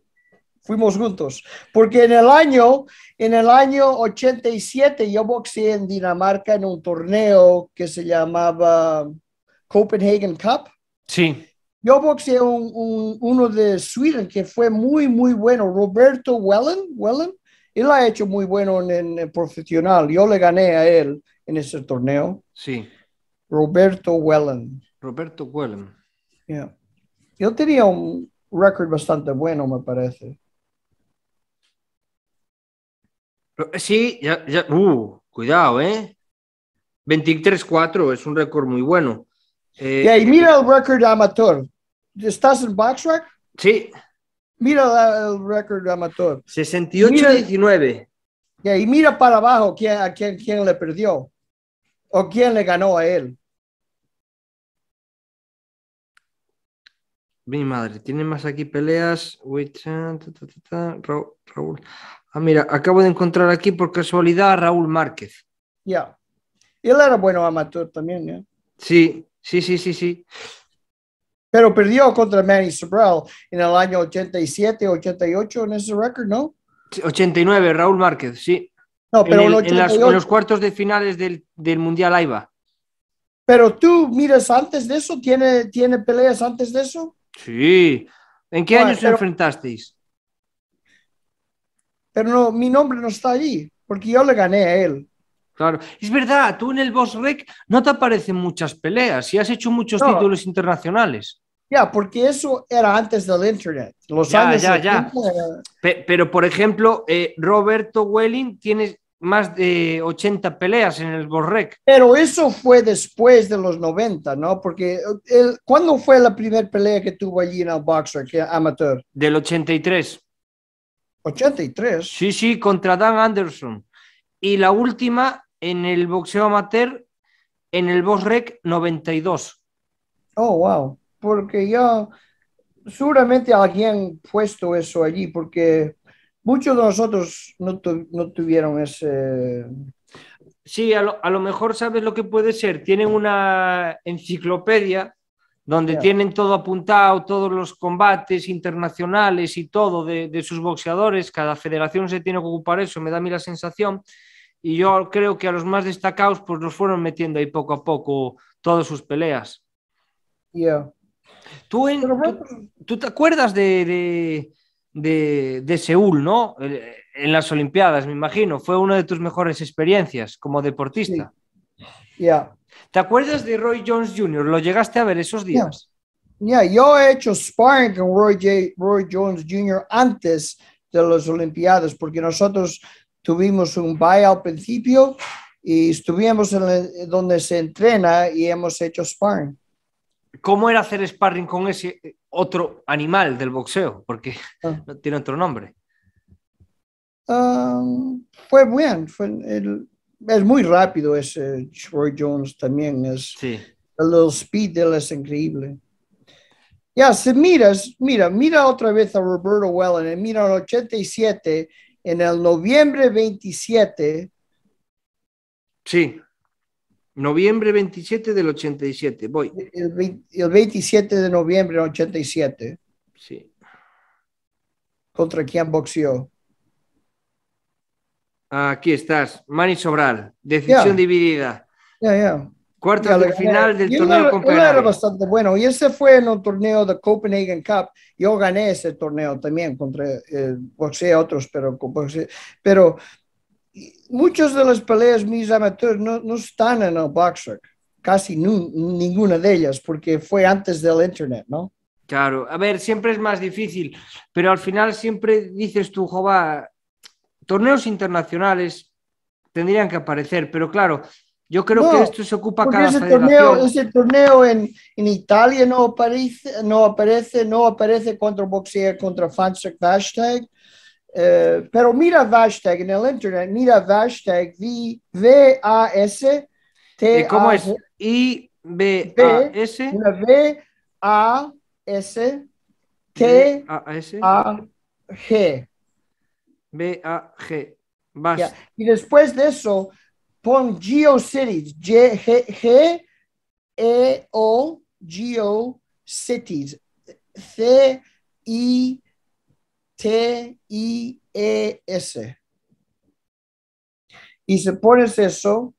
Fuimos juntos. Porque en el año, en el año 87 yo boxeé en Dinamarca en un torneo que se llamaba Copenhagen Cup. Sí. Yo boxeé un, uno de Sweden que fue muy, muy bueno, Roberto Wellen, Wellen él ha hecho muy bueno en, el profesional. Yo le gané a él en ese torneo. Sí. Roberto Wellen. Roberto Wellen. Ya. Yo tenía un récord bastante bueno, me parece. Eh, sí, ya, ya, uh, cuidado, ¿eh? 23-4 es un récord muy bueno. Eh, y eh, mira el récord amateur. ¿Estás en Backtrack? Sí. Mira ah, el récord amateur. 68-19. y mira para abajo quién, quién, le perdió o quién le ganó a él. Mi madre, tiene más aquí peleas. Raúl. Ah, mira, acabo de encontrar aquí por casualidad a Raúl Márquez. Ya. Él era bueno amateur también, ¿eh? Sí, sí, sí, sí, sí pero perdió contra Manny Sobral en el año 87, 88 en ese récord, ¿no? 89, Raúl Márquez, sí. No, pero en, los cuartos de finales del, del Mundial Aiba. Pero tú miras antes de eso, ¿tiene, tiene peleas antes de eso? Sí. ¿En qué año años se enfrentasteis? Pero no, mi nombre no está allí, porque yo le gané a él. Claro, es verdad, tú en el Boss Rec no te aparecen muchas peleas y has hecho muchos títulos internacionales. Ya, porque eso era antes del Internet. Los ya, ya, ya. pero, por ejemplo, eh, Roberto Welling tiene más de 80 peleas en el Borrec. Pero eso fue después de los 90, ¿no? Porque, eh, ¿cuándo fue la primera pelea que tuvo allí en el boxer, que amateur? Del 83. 83. Sí, sí, contra Dan Anderson. Y la última en el boxeo amateur, en el Borrec 92. Oh, wow porque ya seguramente alguien puesto eso allí, porque muchos de nosotros no, tuvieron ese... Sí, a lo, mejor sabes lo que puede ser. Tienen una enciclopedia donde tienen todo apuntado, todos los combates internacionales y todo de, sus boxeadores. Cada federación se tiene que ocupar eso, me da a mí la sensación. Y yo creo que a los más destacados pues los fueron metiendo ahí poco a poco todas sus peleas. Yeah. Tú, tú, te acuerdas de, de, Seúl, ¿no? En las Olimpiadas, me imagino. Fue una de tus mejores experiencias como deportista. Ya. ¿Te acuerdas de Roy Jones Jr.? ¿Lo llegaste a ver esos días? Ya, yo he hecho sparring con Roy, Jones Jr. antes de las Olimpiadas, porque nosotros tuvimos un bye al principio y estuvimos en donde se entrena y hemos hecho sparring. ¿Cómo era hacer sparring con ese otro animal del boxeo? Porque ah. no tiene otro nombre. Ah, fue bien, es muy rápido ese Roy Jones también, es, sí. el speed de él es increíble. Ya, si miras, mira, mira otra vez a Roberto Wellen, eh, en 1987, en el noviembre 27. Sí. Noviembre 27 del 87, voy. El, 27 de noviembre del 87. Sí. ¿Contra quién boxeó? Aquí estás, Manny Sobral, decisión dividida. Ya, ya. Cuarto del final del torneo era, Era bastante bueno. Y ese fue en un torneo de Copenhagen Cup. Yo gané ese torneo también contra eh, boxeo otros, pero, pero muchas de las peleas mis amateurs no, están en el boxer, casi ninguna de ellas, porque fue antes del internet, ¿no? Claro, a ver, siempre es más difícil, pero al final siempre dices tú, Jova, torneos internacionales tendrían que aparecer, pero claro, yo creo que esto se ocupa cada ese federación. torneo, ese torneo en, Italia no aparece, no aparece, no aparece contra boxeo, contra fans Hashtag, eh, pero mira hashtag en el internet, mira hashtag V-A-S-T. ¿Y cómo es? I-B-A-S. V-A-S-T-A-G. B-A-G. Y después de eso, pon GeoCities, e, G-E-O, Geocities, c i T-I-E-S. Y si pones eso,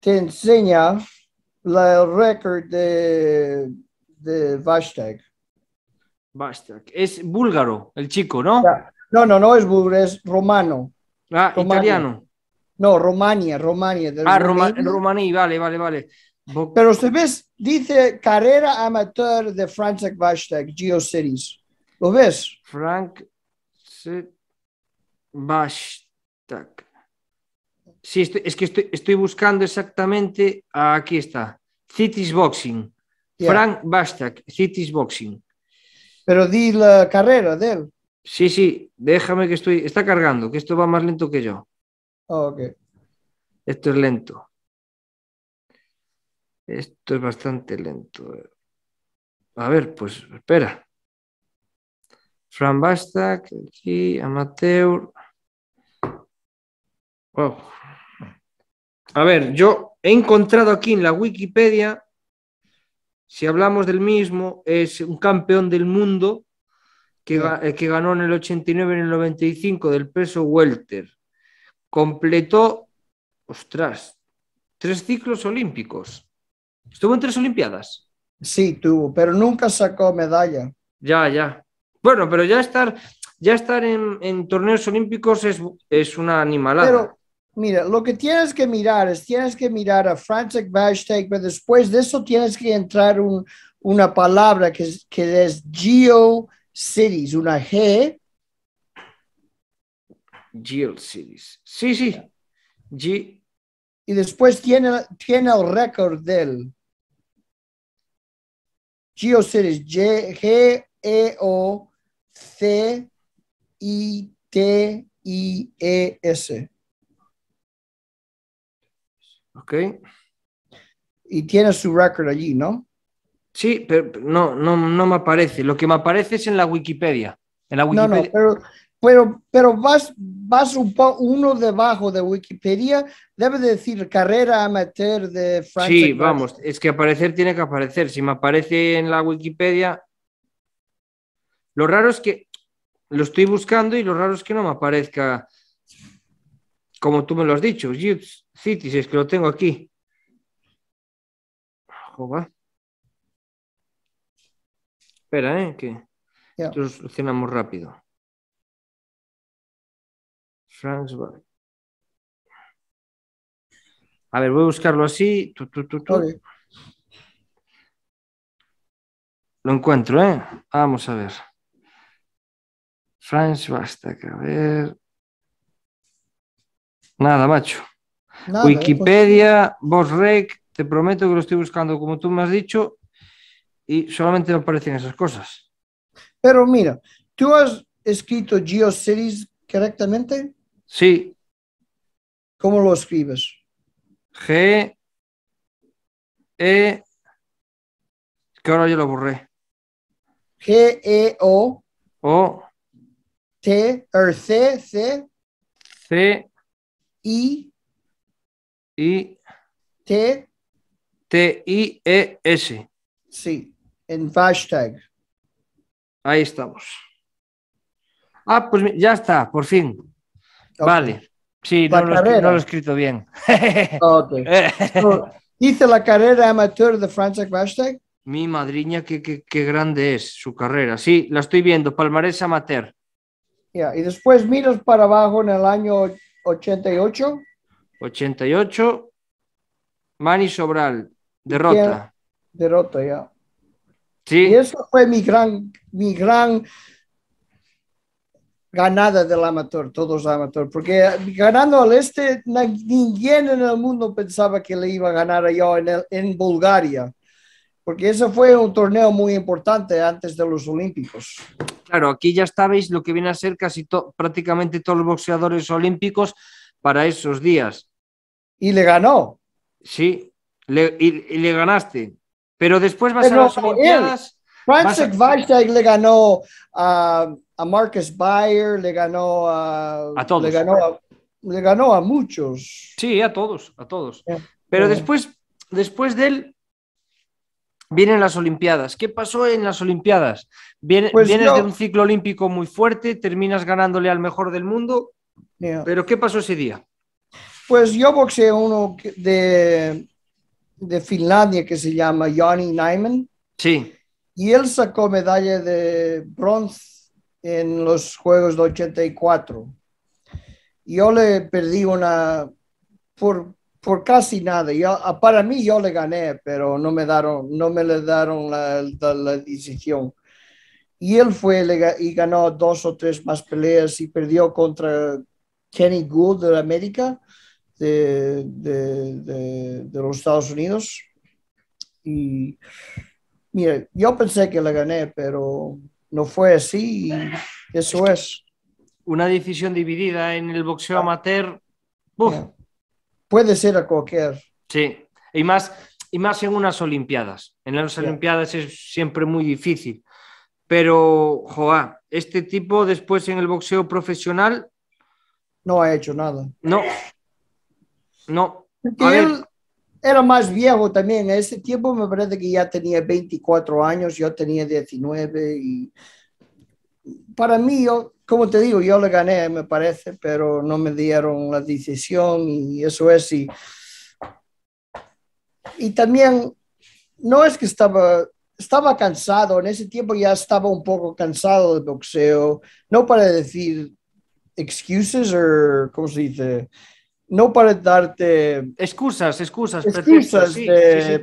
te enseña el récord de, de Hashtag. Es búlgaro, el chico, ¿no? No, no, no es búlgaro, es romano. Ah, italiano. No, Romania, Romania. Ah, Romania, vale, vale, vale. Pero se ves, dice carrera amateur de Francia Hashtag, GeoCities. ¿Lo ves? Frank Bastak. Sí, es que estoy, buscando exactamente. Ah, aquí está. Cities Boxing. Frank Bastak, Cities Boxing. Pero di la carrera de él. Sí, sí, déjame que estoy. Está cargando, que esto va más lento que yo. Oh, ok. Esto es lento. Esto es bastante lento. A ver, pues espera. Fran Bastak, aquí, amateur. A ver, yo he encontrado aquí en la Wikipedia, si hablamos del mismo, es un campeón del mundo que, eh, que ganó en el 89 y en el 95 del peso welter. Completó, ostras, tres ciclos olímpicos. Estuvo en tres Olimpiadas. Sí, tuvo, pero nunca sacó medalla. Ya, ya. Bueno, pero ya estar, ya estar en, torneos olímpicos es, es, una animalada. Pero mira, lo que tienes que mirar es, tienes que mirar a Frantic Bashtag, pero después de eso tienes que entrar una palabra que, es, que es GeoCities, una G. GeoCities. Sí, sí. y después tiene, tiene el récord del GeoCities, G-E-O C-I-T-I-E-S. Ok. Y tiene su record allí, ¿no? Sí, pero no, no, no me aparece. Lo que me aparece es en la Wikipedia. En No, no, pero, pero, vas, vas un uno debajo de Wikipedia, debe decir carrera amateur de Francia. Sí, vamos, es que aparecer tiene que aparecer. Si me aparece en la Wikipedia, lo raro es que lo estoy buscando y lo raro es que no me aparezca como tú me lo has dicho, Youth Cities, es que lo tengo aquí. Joba. Espera, ¿eh? Que yeah. lo solucionamos rápido. A ver, voy a buscarlo así. Lo encuentro, ¿eh? Vamos a ver basta que a ver. Nada, macho. Eh, Wikipedia, pues... te prometo que lo estoy buscando como tú me has dicho y solamente me aparecen esas cosas. Pero mira, ¿tú has escrito GeoCities correctamente? Sí. ¿Cómo lo escribes? G, E, que ahora yo lo borré. G, E, O. O. T, C, C. C. I. I. T. T-I-E-S. Sí, en hashtag. Ahí estamos. Ah, pues ya está, por fin. Vale. Sí, no lo, he escrito bien. Dice la carrera amateur de Francia Hashtag? Mi madriña, qué, grande es su carrera. Sí, la estoy viendo, Palmarés Amateur. Y después miras para abajo en el año 88. 88, Manny Sobral, derrota. Derrota, ya. Sí. Y eso fue mi gran, mi gran ganada del amateur, todos amateurs. porque ganando al este, nadie en el mundo pensaba que le iba a ganar yo en, en Bulgaria porque eso fue un torneo muy importante antes de los Olímpicos. Claro, aquí ya estabais lo que viene a ser casi prácticamente todos los boxeadores olímpicos para esos días. Y le ganó. Sí, le, y, le ganaste. Pero después vas a las él, Olimpiadas. le ganó a, Marcus Bayer, le ganó a. A todos. Le ganó a, le ganó a muchos. Sí, a todos, a todos. Eh, Pero eh. después, después de él, Vienen las Olimpiadas. ¿Qué pasó en las Olimpiadas? Viene, pues vienes de un ciclo olímpico muy fuerte, terminas ganándole al mejor del mundo. Pero ¿qué pasó ese día? Pues yo boxeé uno de, de Finlandia que se llama Johnny Nyman. Sí. Y él sacó medalla de bronce en los Juegos de 84. Yo le perdí una por por casi nada. para mí yo le gané, pero no me daron, no me le dieron la, decisión. Y él fue y ganó dos o tres más peleas y perdió contra Kenny Good de América, de, los Estados Unidos. Y mira, yo pensé que le gané, pero no fue así. Y eso es. Una decisión dividida en el boxeo amateur. Uf puede ser a cualquier. Sí, y más, y más en unas Olimpiadas. En las Olimpiadas es siempre muy difícil. Pero, Joa, este tipo después en el boxeo profesional... No ha hecho nada. No. No. Él era más viejo también. En ese tiempo me parece que ya tenía 24 años, yo tenía 19 para mí yo como te digo, yo le gané, me parece, pero no me dieron la decisión y eso es. Y, y también, no es que estaba, estaba cansado, en ese tiempo ya estaba un poco cansado de boxeo, no para decir excuses o, ¿cómo se dice? No para darte... Excusas, excusas. Excusas,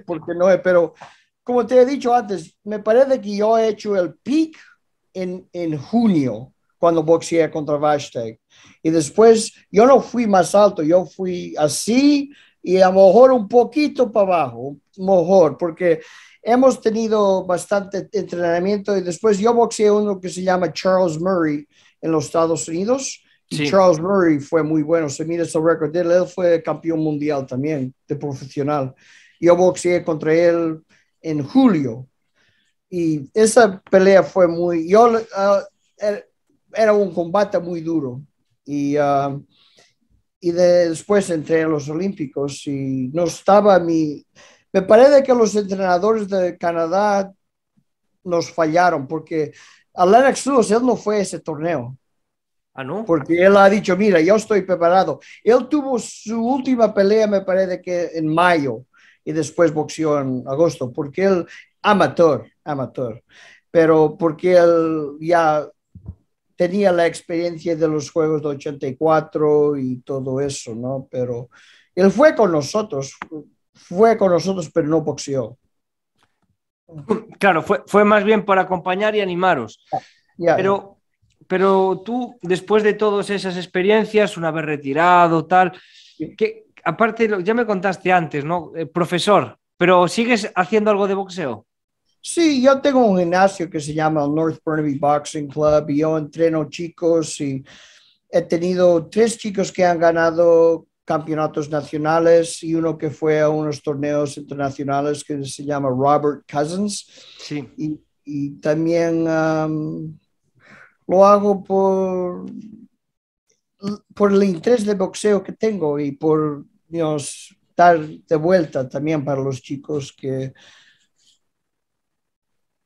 porque no pero como te he dicho antes, me parece que yo he hecho el peak en, en junio cuando boxeé contra Vashtag. Y después yo no fui más alto, yo fui así y a lo mejor un poquito para abajo, mejor, porque hemos tenido bastante entrenamiento y después yo boxeé uno que se llama Charles Murray en los Estados Unidos. y Charles Murray fue muy bueno, se mira su récord de él, él fue campeón mundial también de profesional. Yo boxeé contra él en julio y esa pelea fue muy... Yo, ah, era un combate muy duro. Y, ah, y después entré en los Olímpicos y no estaba mi... Me parece que los entrenadores de Canadá nos fallaron porque a Lennox él no fue a ese torneo. Ah, no. Porque él ha dicho, mira, yo estoy preparado. Él tuvo su última pelea, me parece que en mayo, y después boxeó en agosto, porque él, amateur, amateur, pero porque él ya tenía la experiencia de los Juegos de 84 y todo eso, ¿no? Pero él fue con nosotros, fue con nosotros, pero no boxeó. Claro, fue, fue más bien para acompañar y animaros. Ah, pero, pero tú, después de todas esas experiencias, una vez retirado, tal, que aparte, ya me contaste antes, ¿no? Eh, profesor, pero ¿sigues haciendo algo de boxeo? Sí, yo tengo un gimnasio que se llama North Burnaby Boxing Club y yo entreno chicos y he tenido tres chicos que han ganado campeonatos nacionales y uno que fue a unos torneos internacionales que se llama Robert Cousins. Sí. Y, también um, lo hago por, por el interés de boxeo que tengo y por dar de vuelta también para los chicos que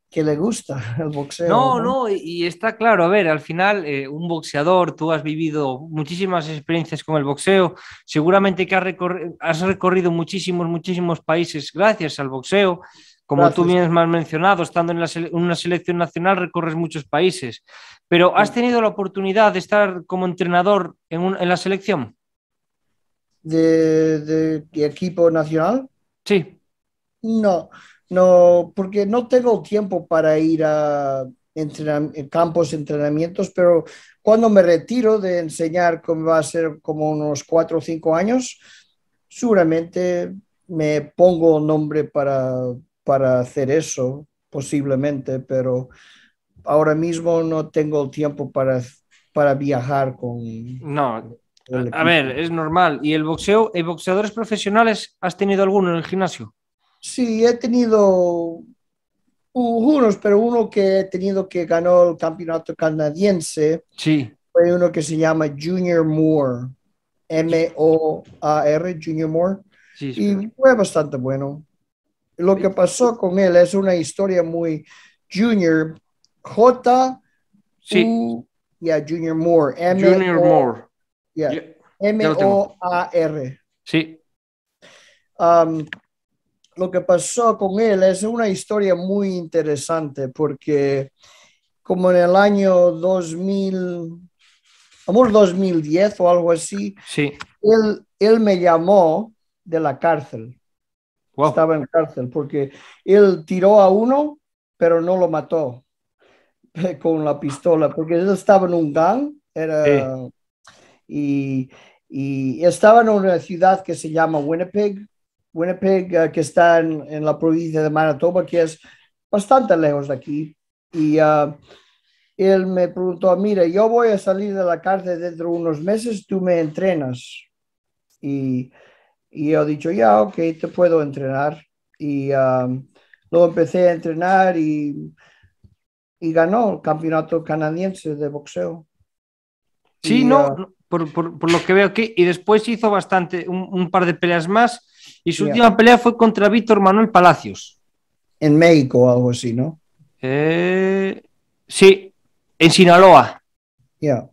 que le gusta el boxeo. No, no, y está claro, a ver, al final eh, un boxeador, tú has vivido muchísimas experiencias con el boxeo, seguramente que has, recorrido muchísimos, muchísimos países gracias al boxeo. Como tú bien has mencionado, estando en una selección nacional recorres muchos países, pero ¿has tenido la oportunidad de estar como entrenador en, la selección? de equipo nacional? Sí. No, no, porque no tengo tiempo para ir a eh, campos, entrenamientos, pero cuando me retiro de enseñar, como va a ser como unos cuatro o cinco años, seguramente me pongo nombre para, para hacer eso, posiblemente, pero ahora mismo no tengo el tiempo para, para viajar con... No, a ver, es normal. ¿Y el boxeo, ¿y boxeadores profesionales has tenido alguno en el gimnasio? Sí, he tenido unos, pero uno que he tenido que ganó el campeonato canadiense. Sí. Fue uno que se llama Junior Moore. M-O-A-R, Junior Moore. Sí, y fue bastante bueno. Lo que pasó con él es una historia muy Junior. J. Sí. U, Junior Moore. Junior Moore. Yeah. M-O-A-R. Sí. Um, lo que pasó con él es una historia muy interesante porque como en el año 2000, amor 2010 o algo así, sí. él, él me llamó de la cárcel. Estaba en cárcel porque él tiró a uno, pero no lo mató con la pistola, porque él estaba en un gang, era... Y, y estaba en una ciudad que se llama Winnipeg, Winnipeg, eh, que está en, la provincia de Manitoba, que es bastante lejos de aquí. Y eh, él me preguntó, mira, yo voy a salir de la cárcel dentro de unos meses, tú me entrenas. Y, yo he dicho, ya, ok, te puedo entrenar. Y um, luego empecé a entrenar y, ganó el campeonato canadiense de boxeo. Sí, no, uh, por, lo que veo aquí. Y después hizo bastante, un par de peleas más y su última pelea fue contra Víctor Manuel Palacios. En México o algo así, ¿no? Eh, sí, en Sinaloa. Ya.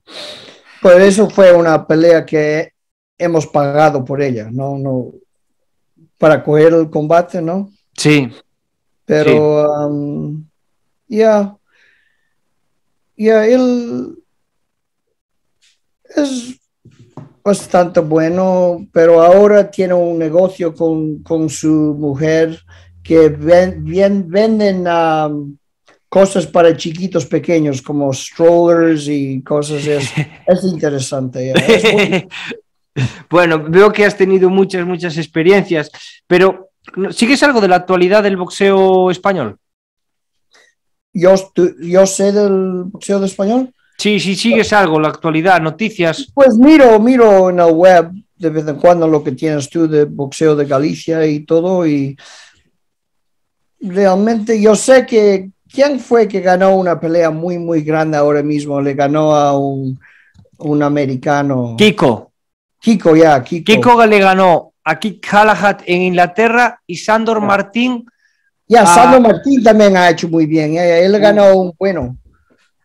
Por pues eso fue una pelea que hemos pagado por ella, ¿no? no para coger el combate, ¿no? Sí. Pero, um, ya. Ya, él. Es pues tanto bueno, pero ahora tiene un negocio con, su mujer que venden um, cosas para chiquitos pequeños como strollers y cosas. Es, es interesante. ¿eh? bueno, veo que has tenido muchas, muchas experiencias, pero ¿sigues algo de la actualidad del boxeo español? Yo, yo sé del boxeo de español. Sí, sí, sigues algo, la actualidad, noticias. Pues miro, miro en la web de vez en cuando lo que tienes tú de boxeo de Galicia y todo, y realmente yo sé que quién fue que ganó una pelea muy, muy grande ahora mismo, le ganó a un, americano. Kiko. Kiko, ya, Kiko. Kiko le ganó a Kik Hallahat en Inglaterra y Sandor Martín. Ya, Sandor Martín también ha hecho muy bien, eh, él ganó un bueno.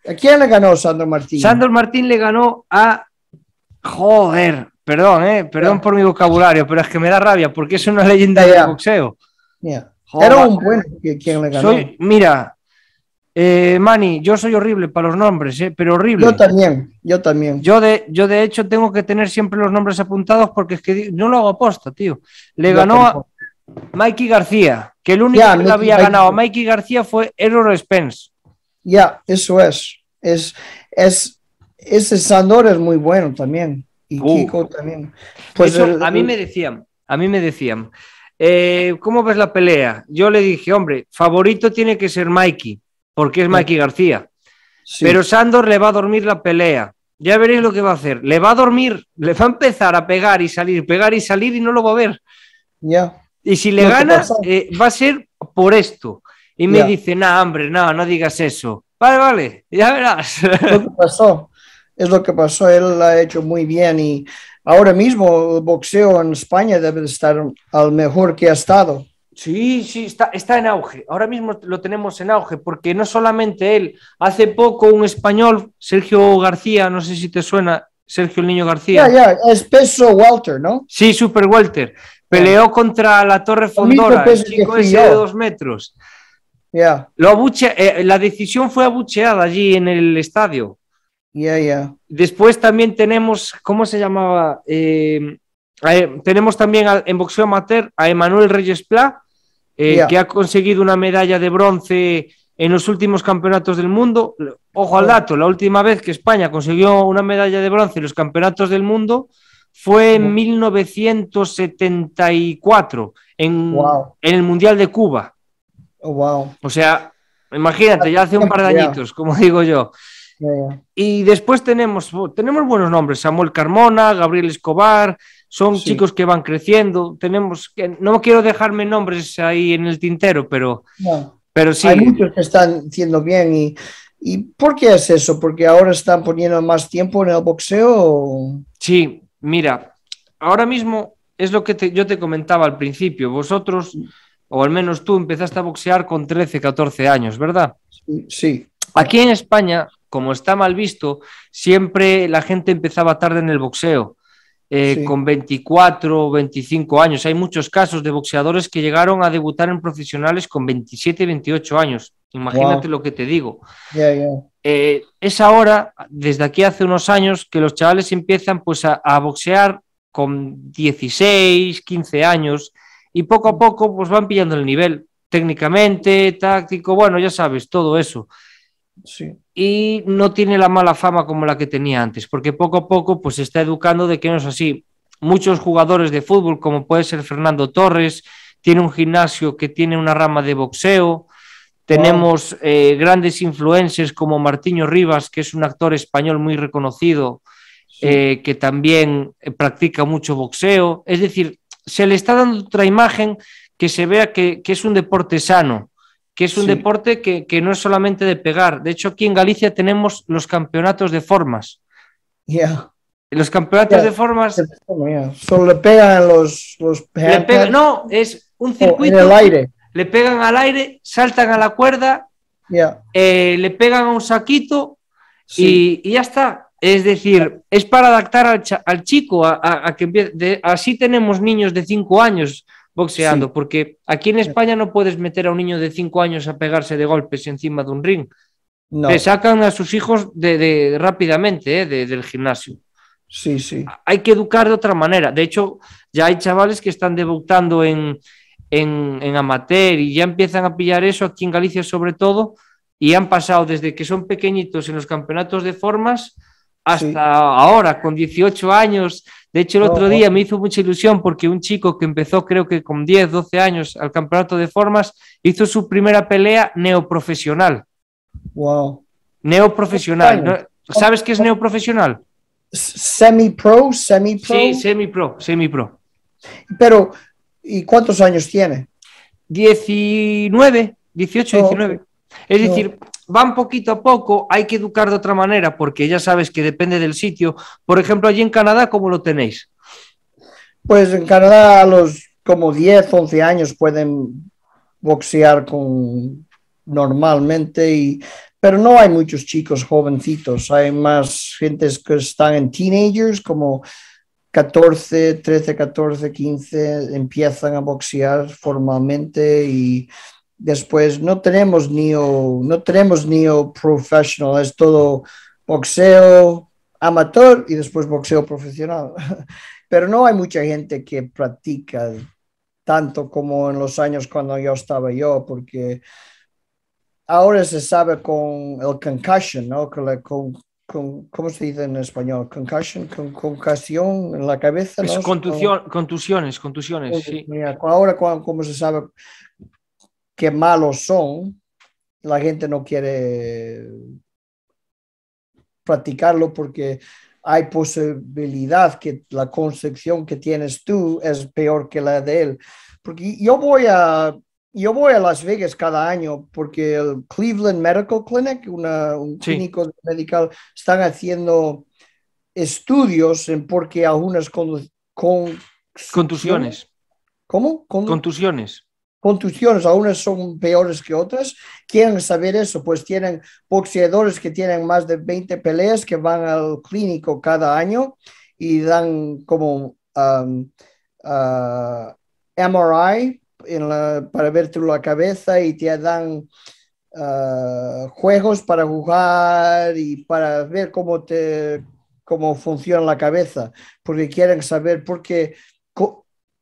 ¿A quién le ganó Sandor Martín? Sandro Martín le ganó a. Joder, perdón, eh, perdón por mi vocabulario, pero es que me da rabia porque es una leyenda del boxeo. Era un buen mira, eh, Mani, yo soy horrible para los nombres, eh, pero horrible. Yo también, yo también. Yo de, yo de hecho tengo que tener siempre los nombres apuntados porque es que no lo hago aposta, tío. Le ganó a Mikey García, que el único que le había ganado a Mikey García fue Errol Spence. Ya, eso es. Es, es, ese Sandor es muy bueno también. Y Kiko también. Pues a mí me decían, a mí me decían, eh, ¿cómo ves la pelea? Yo le dije, hombre, favorito tiene que ser Mikey, porque es Mikey García. Pero Sandor le va a dormir la pelea. Ya veréis lo que va a hacer. Le va a dormir, le va a empezar a pegar y salir, pegar y salir y no lo va a ver. Ya. Y si le ganas, gana, eh, va a ser por esto. Y me dice, no, hombre, no, no digas eso. Vale, vale, ya verás. Es lo que pasó, es lo que pasó, él lo ha hecho muy bien y ahora mismo el boxeo en España debe estar al mejor que ha estado. Sí, sí, está, está en auge. Ahora mismo lo tenemos en auge, porque no solamente él. Hace poco un español, Sergio García, no sé si te suena, Sergio el Niño García. Ya, ya, es peso Walter, ¿no? Sí, super Walter... Peleó contra la Torre Fondora, el chico dos metros. Lo abuche, eh, la decisión fue abucheada allí en el estadio. Después también tenemos, ¿cómo se llamaba? Em, e, tenemos también en boxeo amateur a Emanuel Reyes Pla, eh, que ha conseguido una medalla de bronce en los últimos campeonatos del mundo. Ojo al dato, la última vez que España consiguió una medalla de bronce en los campeonatos del mundo fue en 1974, en, en el Mundial de Cuba. Oh, wow. O sea, imagínate, ya hace un par de añitos, como digo yo. Y después tenemos, tenemos buenos nombres, Samuel Carmona, Gabriel Escobar, son chicos que van creciendo, tenemos, no quiero dejarme nombres ahí en el tintero, pero, pero sí. Hay muchos que están haciendo bien y, y ¿por qué es eso? ¿Porque ahora están poniendo más tiempo en el boxeo? Sí, mira, ahora mismo es lo que yo te comentaba al principio, vosotros o al menos tú empezaste a boxear con 13, 14 años, ¿verdad? Sí. Aquí en España, como está mal visto, siempre la gente empezaba tarde en el boxeo, eh, con 24 25 años. Hay muchos casos de boxeadores que llegaron a debutar en profesionales con 27, 28 años. Imagínate lo que te digo. Eh, es ahora, desde aquí hace unos años, que los chavales empiezan pues, a, a boxear con 16, 15 años y poco a poco pues van pillando el nivel técnicamente, táctico, bueno, ya sabes, todo eso. Y no tiene la mala fama como la que tenía antes, porque poco a poco pues se está educando de que no es así. Muchos jugadores de fútbol, como puede ser Fernando Torres, tiene un gimnasio que tiene una rama de boxeo. Tenemos eh, grandes influencers como Martiño Rivas, que es un actor español muy reconocido, eh, que también eh, practica mucho boxeo. Es decir, se le está dando otra imagen que se vea que, es un deporte sano, que es un deporte que, no es solamente de pegar. De hecho, aquí en Galicia tenemos los campeonatos de formas. Los campeonatos de formas. Solo le pegan los. los no, es un circuito. En el aire. Le pegan al aire, saltan a la cuerda, eh, le pegan a un saquito y, y ya está. Es decir, es para adaptar al, chico a, que así tenemos niños de 5 años boxeando, porque aquí en España no puedes meter a un niño de 5 años a pegarse de golpes encima de un ring. No. sacan a sus hijos de, rápidamente eh, del gimnasio. Sí, sí. Hay que educar de otra manera. De hecho, ya hay chavales que están debutando en, en amateur y ya empiezan a pillar eso aquí en Galicia sobre todo y han pasado desde que son pequeñitos en los campeonatos de formas hasta ahora, con 18 años. De hecho, el otro día me hizo mucha ilusión porque un chico que empezó, creo que con 10, 12 años, al campeonato de formas, hizo su primera pelea neoprofesional. Wow. Neoprofesional. ¿Sabes qué es neoprofesional? Semi-pro, semi-pro. Sí, semi-pro, semi-pro. Pero, ¿y cuántos años tiene? 19, 18, 19. Es decir, van poquito a poco, hay que educar de otra manera, porque ya sabes que depende del sitio. Por ejemplo, allí en Canadá, ¿cómo lo tenéis? Pues en Canadá a los como 10, 11 años pueden boxear con normalmente, pero no hay muchos chicos jovencitos, hay más gentes que están en teenagers, como 14, 13, 14, 15, empiezan a boxear formalmente y después no tenemos ni no tenemos ni profesional, es todo boxeo amateur y después boxeo profesional. Pero no hay mucha gente que practica tanto como en los años cuando yo estaba yo, porque ahora se sabe con el concussion, ¿no? ¿Cómo se dice en español? Concussion, con, concusión en la cabeza. ¿no? contusión, contusiones, contusiones, sí. Ahora, ¿cómo se sabe malos son, la gente no quiere practicarlo porque hay posibilidad que la concepción que tienes tú es peor que la de él. Porque yo voy a, yo voy a Las Vegas cada año porque el Cleveland Medical Clinic, un clínico medical, están haciendo estudios en porque algunas con, con, contusiones. ¿Cómo? contusiones contusiones, algunas son peores que otras, quieren saber eso, pues tienen boxeadores que tienen más de 20 peleas que van al clínico cada año y dan como MRI um, uh, para verte la cabeza y te dan uh, juegos para jugar y para ver cómo te cómo funciona la cabeza, porque quieren saber por qué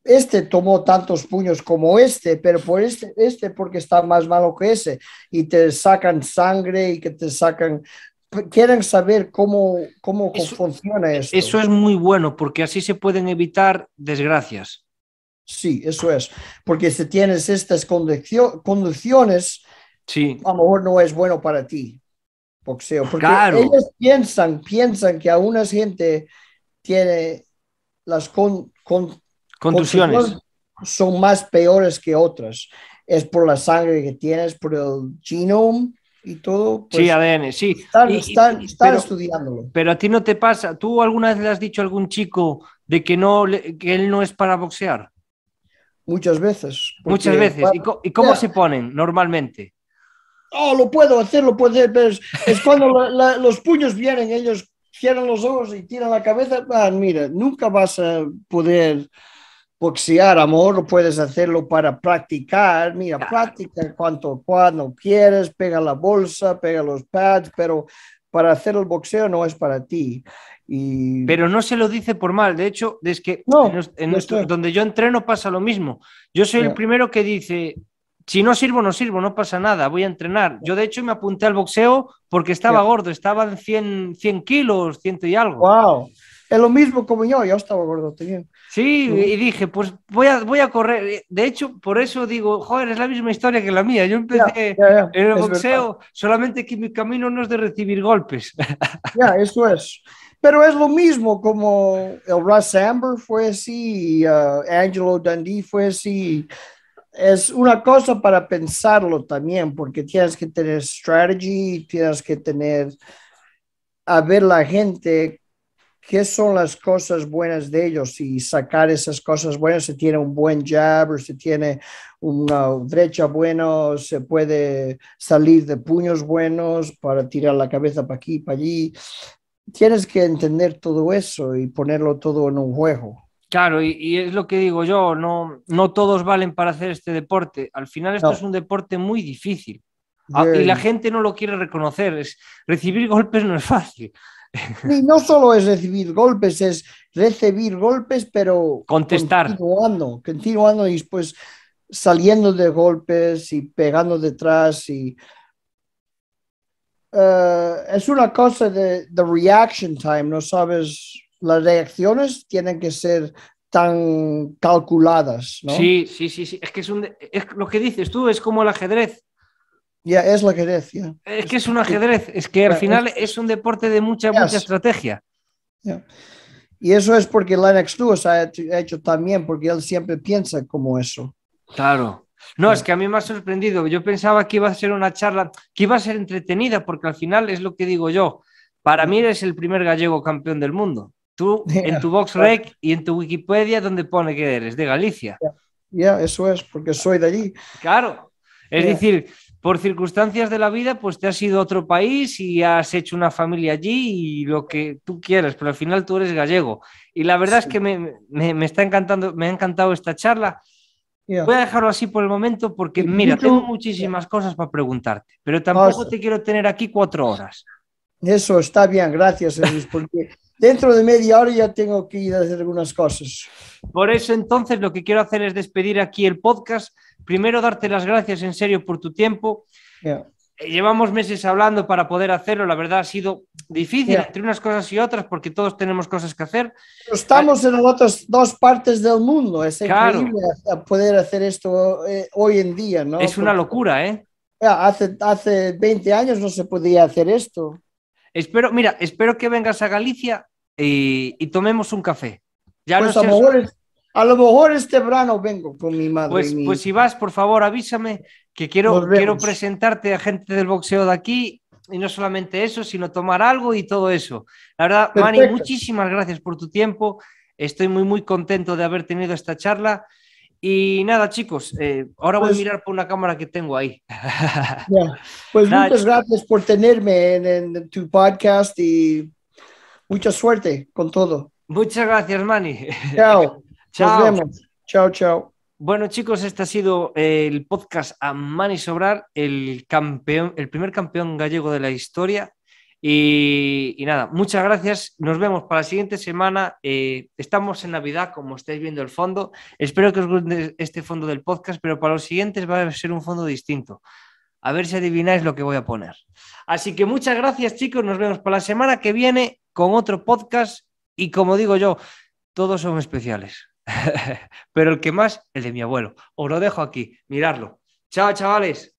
este tomó tantos puños como este, pero por este, este porque está más malo que ese, y te sacan sangre y que te sacan... Quieren saber cómo, cómo funciona e-, esto. Eso es muy bueno porque así se pueden evitar desgracias. Sí, eso es. Porque si tienes estas condiciones, sí. a lo mejor no es bueno para ti, boxeo. Porque claro. ellos piensan, piensan que a una gente tiene las condiciones Contusiones. Son más peores que otras. Es por la sangre que tienes, por el genoma y todo. Pues sí, ADN, sí. Están, están, están pero, estudiándolo. Pero a ti no te pasa. ¿Tú alguna vez le has dicho a algún chico de que, no, él no es para boxear? Muchas veces. Muchas veces. ¿Y, cómo se ponen normalmente? Oh, lo puedo hacer, lo puedo hacer, pero es, cuando los puños vienen, ellos cierran los ojos y tiran la cabeza. Ah, mira, nunca vas a poder boxear, amor, puedes hacerlo para practicar. Mira, practica en cuanto cuando quieres, pega la bolsa, pega los pads, pero para hacer el boxeo no es para ti. Pero no se lo dice por mal, de hecho, es que no, en, donde yo entreno pasa lo mismo. Yo soy el primero que dice, si no sirvo, no sirvo, no pasa nada, voy a entrenar. Yo de hecho me apunté al boxeo porque estaba gordo, estaba en 100, 100 kilos, ciento y algo. ¡Wow! Es lo mismo como yo, yo estaba gordo también. Sí, y dije, pues voy a, voy a correr. De hecho, por eso digo, joder, es la misma historia que la mía. Yo empecé en el boxeo, solamente que mi camino no es de recibir golpes. Ya, eso es. Pero es lo mismo como el Russ Amber fue así, uh, Angelo Dundee fue así. Es una cosa para pensarlo también, porque tienes que tener strategy, tienes que tener a ver la gente qué son las cosas buenas de ellos y sacar esas cosas buenas. Se tiene un buen jab, se tiene una brecha buena, se puede salir de puños buenos para tirar la cabeza para aquí, para allí. Tienes que entender todo eso y ponerlo todo en un juego. Claro, y, es lo que digo yo, no, no todos valen para hacer este deporte. Al final esto es un deporte muy difícil. Ah, y la gente no lo quiere reconocer. Es, recibir golpes no es fácil. Y no solo es recibir golpes, es recibir golpes, pero contestar. Continuando, continuando y después saliendo de golpes y pegando detrás y eh, es una cosa de, de reaction time, no sabes, las reacciones tienen que ser tan calculadas, Sí, sí, sí, sí. Es que es lo que dices tú, es como el ajedrez. Ya, es la que decía Es que es un ajedrez, es que al final es un deporte de mucha, mucha estrategia. Y eso es porque Lennox Lewis ha ha hecho, también, porque él siempre piensa como eso. Claro. No, es que a mí me ha sorprendido. Yo pensaba que iba a ser una charla, que iba a ser entretenida, porque al final es lo que digo yo. Para mí eres el primer gallego campeón del mundo. Tú en tu box rec y en tu Wikipedia, donde pone que eres, de Galicia. Ya, eso es, porque soy de allí. Claro. Es decir, por circunstancias de la vida, pues te has ido a otro país y has hecho una familia allí y lo que tú quieras, pero al final tú eres gallego. Y la verdad es que me, me, está encantando, me ha encantado esta charla. Voy a dejarlo así por el momento porque, mira, tengo muchísimas cosas para preguntarte, pero tampoco te quiero tener aquí cuatro horas. Eso está bien, gracias, porque dentro de media hora ya tengo que ir a hacer algunas cosas. Por eso entonces lo que quiero hacer es despedir aquí el podcast primero darte las gracias en serio por tu tiempo. Eh, llevamos meses hablando para poder hacerlo, la verdad ha sido difícil entre unas cosas y otras porque todos tenemos cosas que hacer. Estamos ah, en otras dos partes del mundo, es increíble poder hacer esto eh, hoy en día, ¿no? Es una locura, ¿eh? hace, 20 años no se podía hacer esto. Espero, mira, espero que vengas a Galicia y, tomemos un café. Ya pues no a a lo mejor este verano vengo con mi madre. Pues, pues si vas, por favor, avísame que quiero, quiero presentarte a gente del boxeo de aquí y no solamente eso, sino tomar algo y todo eso. La verdad, Mani, muchísimas gracias por tu tiempo. Estoy muy, muy contento de haber tenido esta charla. Y nada, chicos, eh, ahora voy a pues mirar por una cámara que tengo ahí. Pues muchas gracias por tenerme en, en, tu podcast y mucha suerte con todo. Muchas gracias, Mani. Chao. Chao. vemos. Chao, chao. Bueno, chicos, este ha sido el podcast a Mani Sobrar, el, campeón, el primer campeón gallego de la historia. Y, nada, muchas gracias. Nos vemos para la siguiente semana. Eh, estamos en Navidad, como estáis viendo el fondo. Espero que os guste este fondo del podcast, pero para los siguientes va a ser un fondo distinto. A ver si adivináis lo que voy a poner. Así que muchas gracias, chicos. Nos vemos para la semana que viene con otro podcast. Y como digo yo, todos son especiales. Pero el que más, el de mi abuelo. Os lo dejo aquí, mirarlo. Chao, chavales.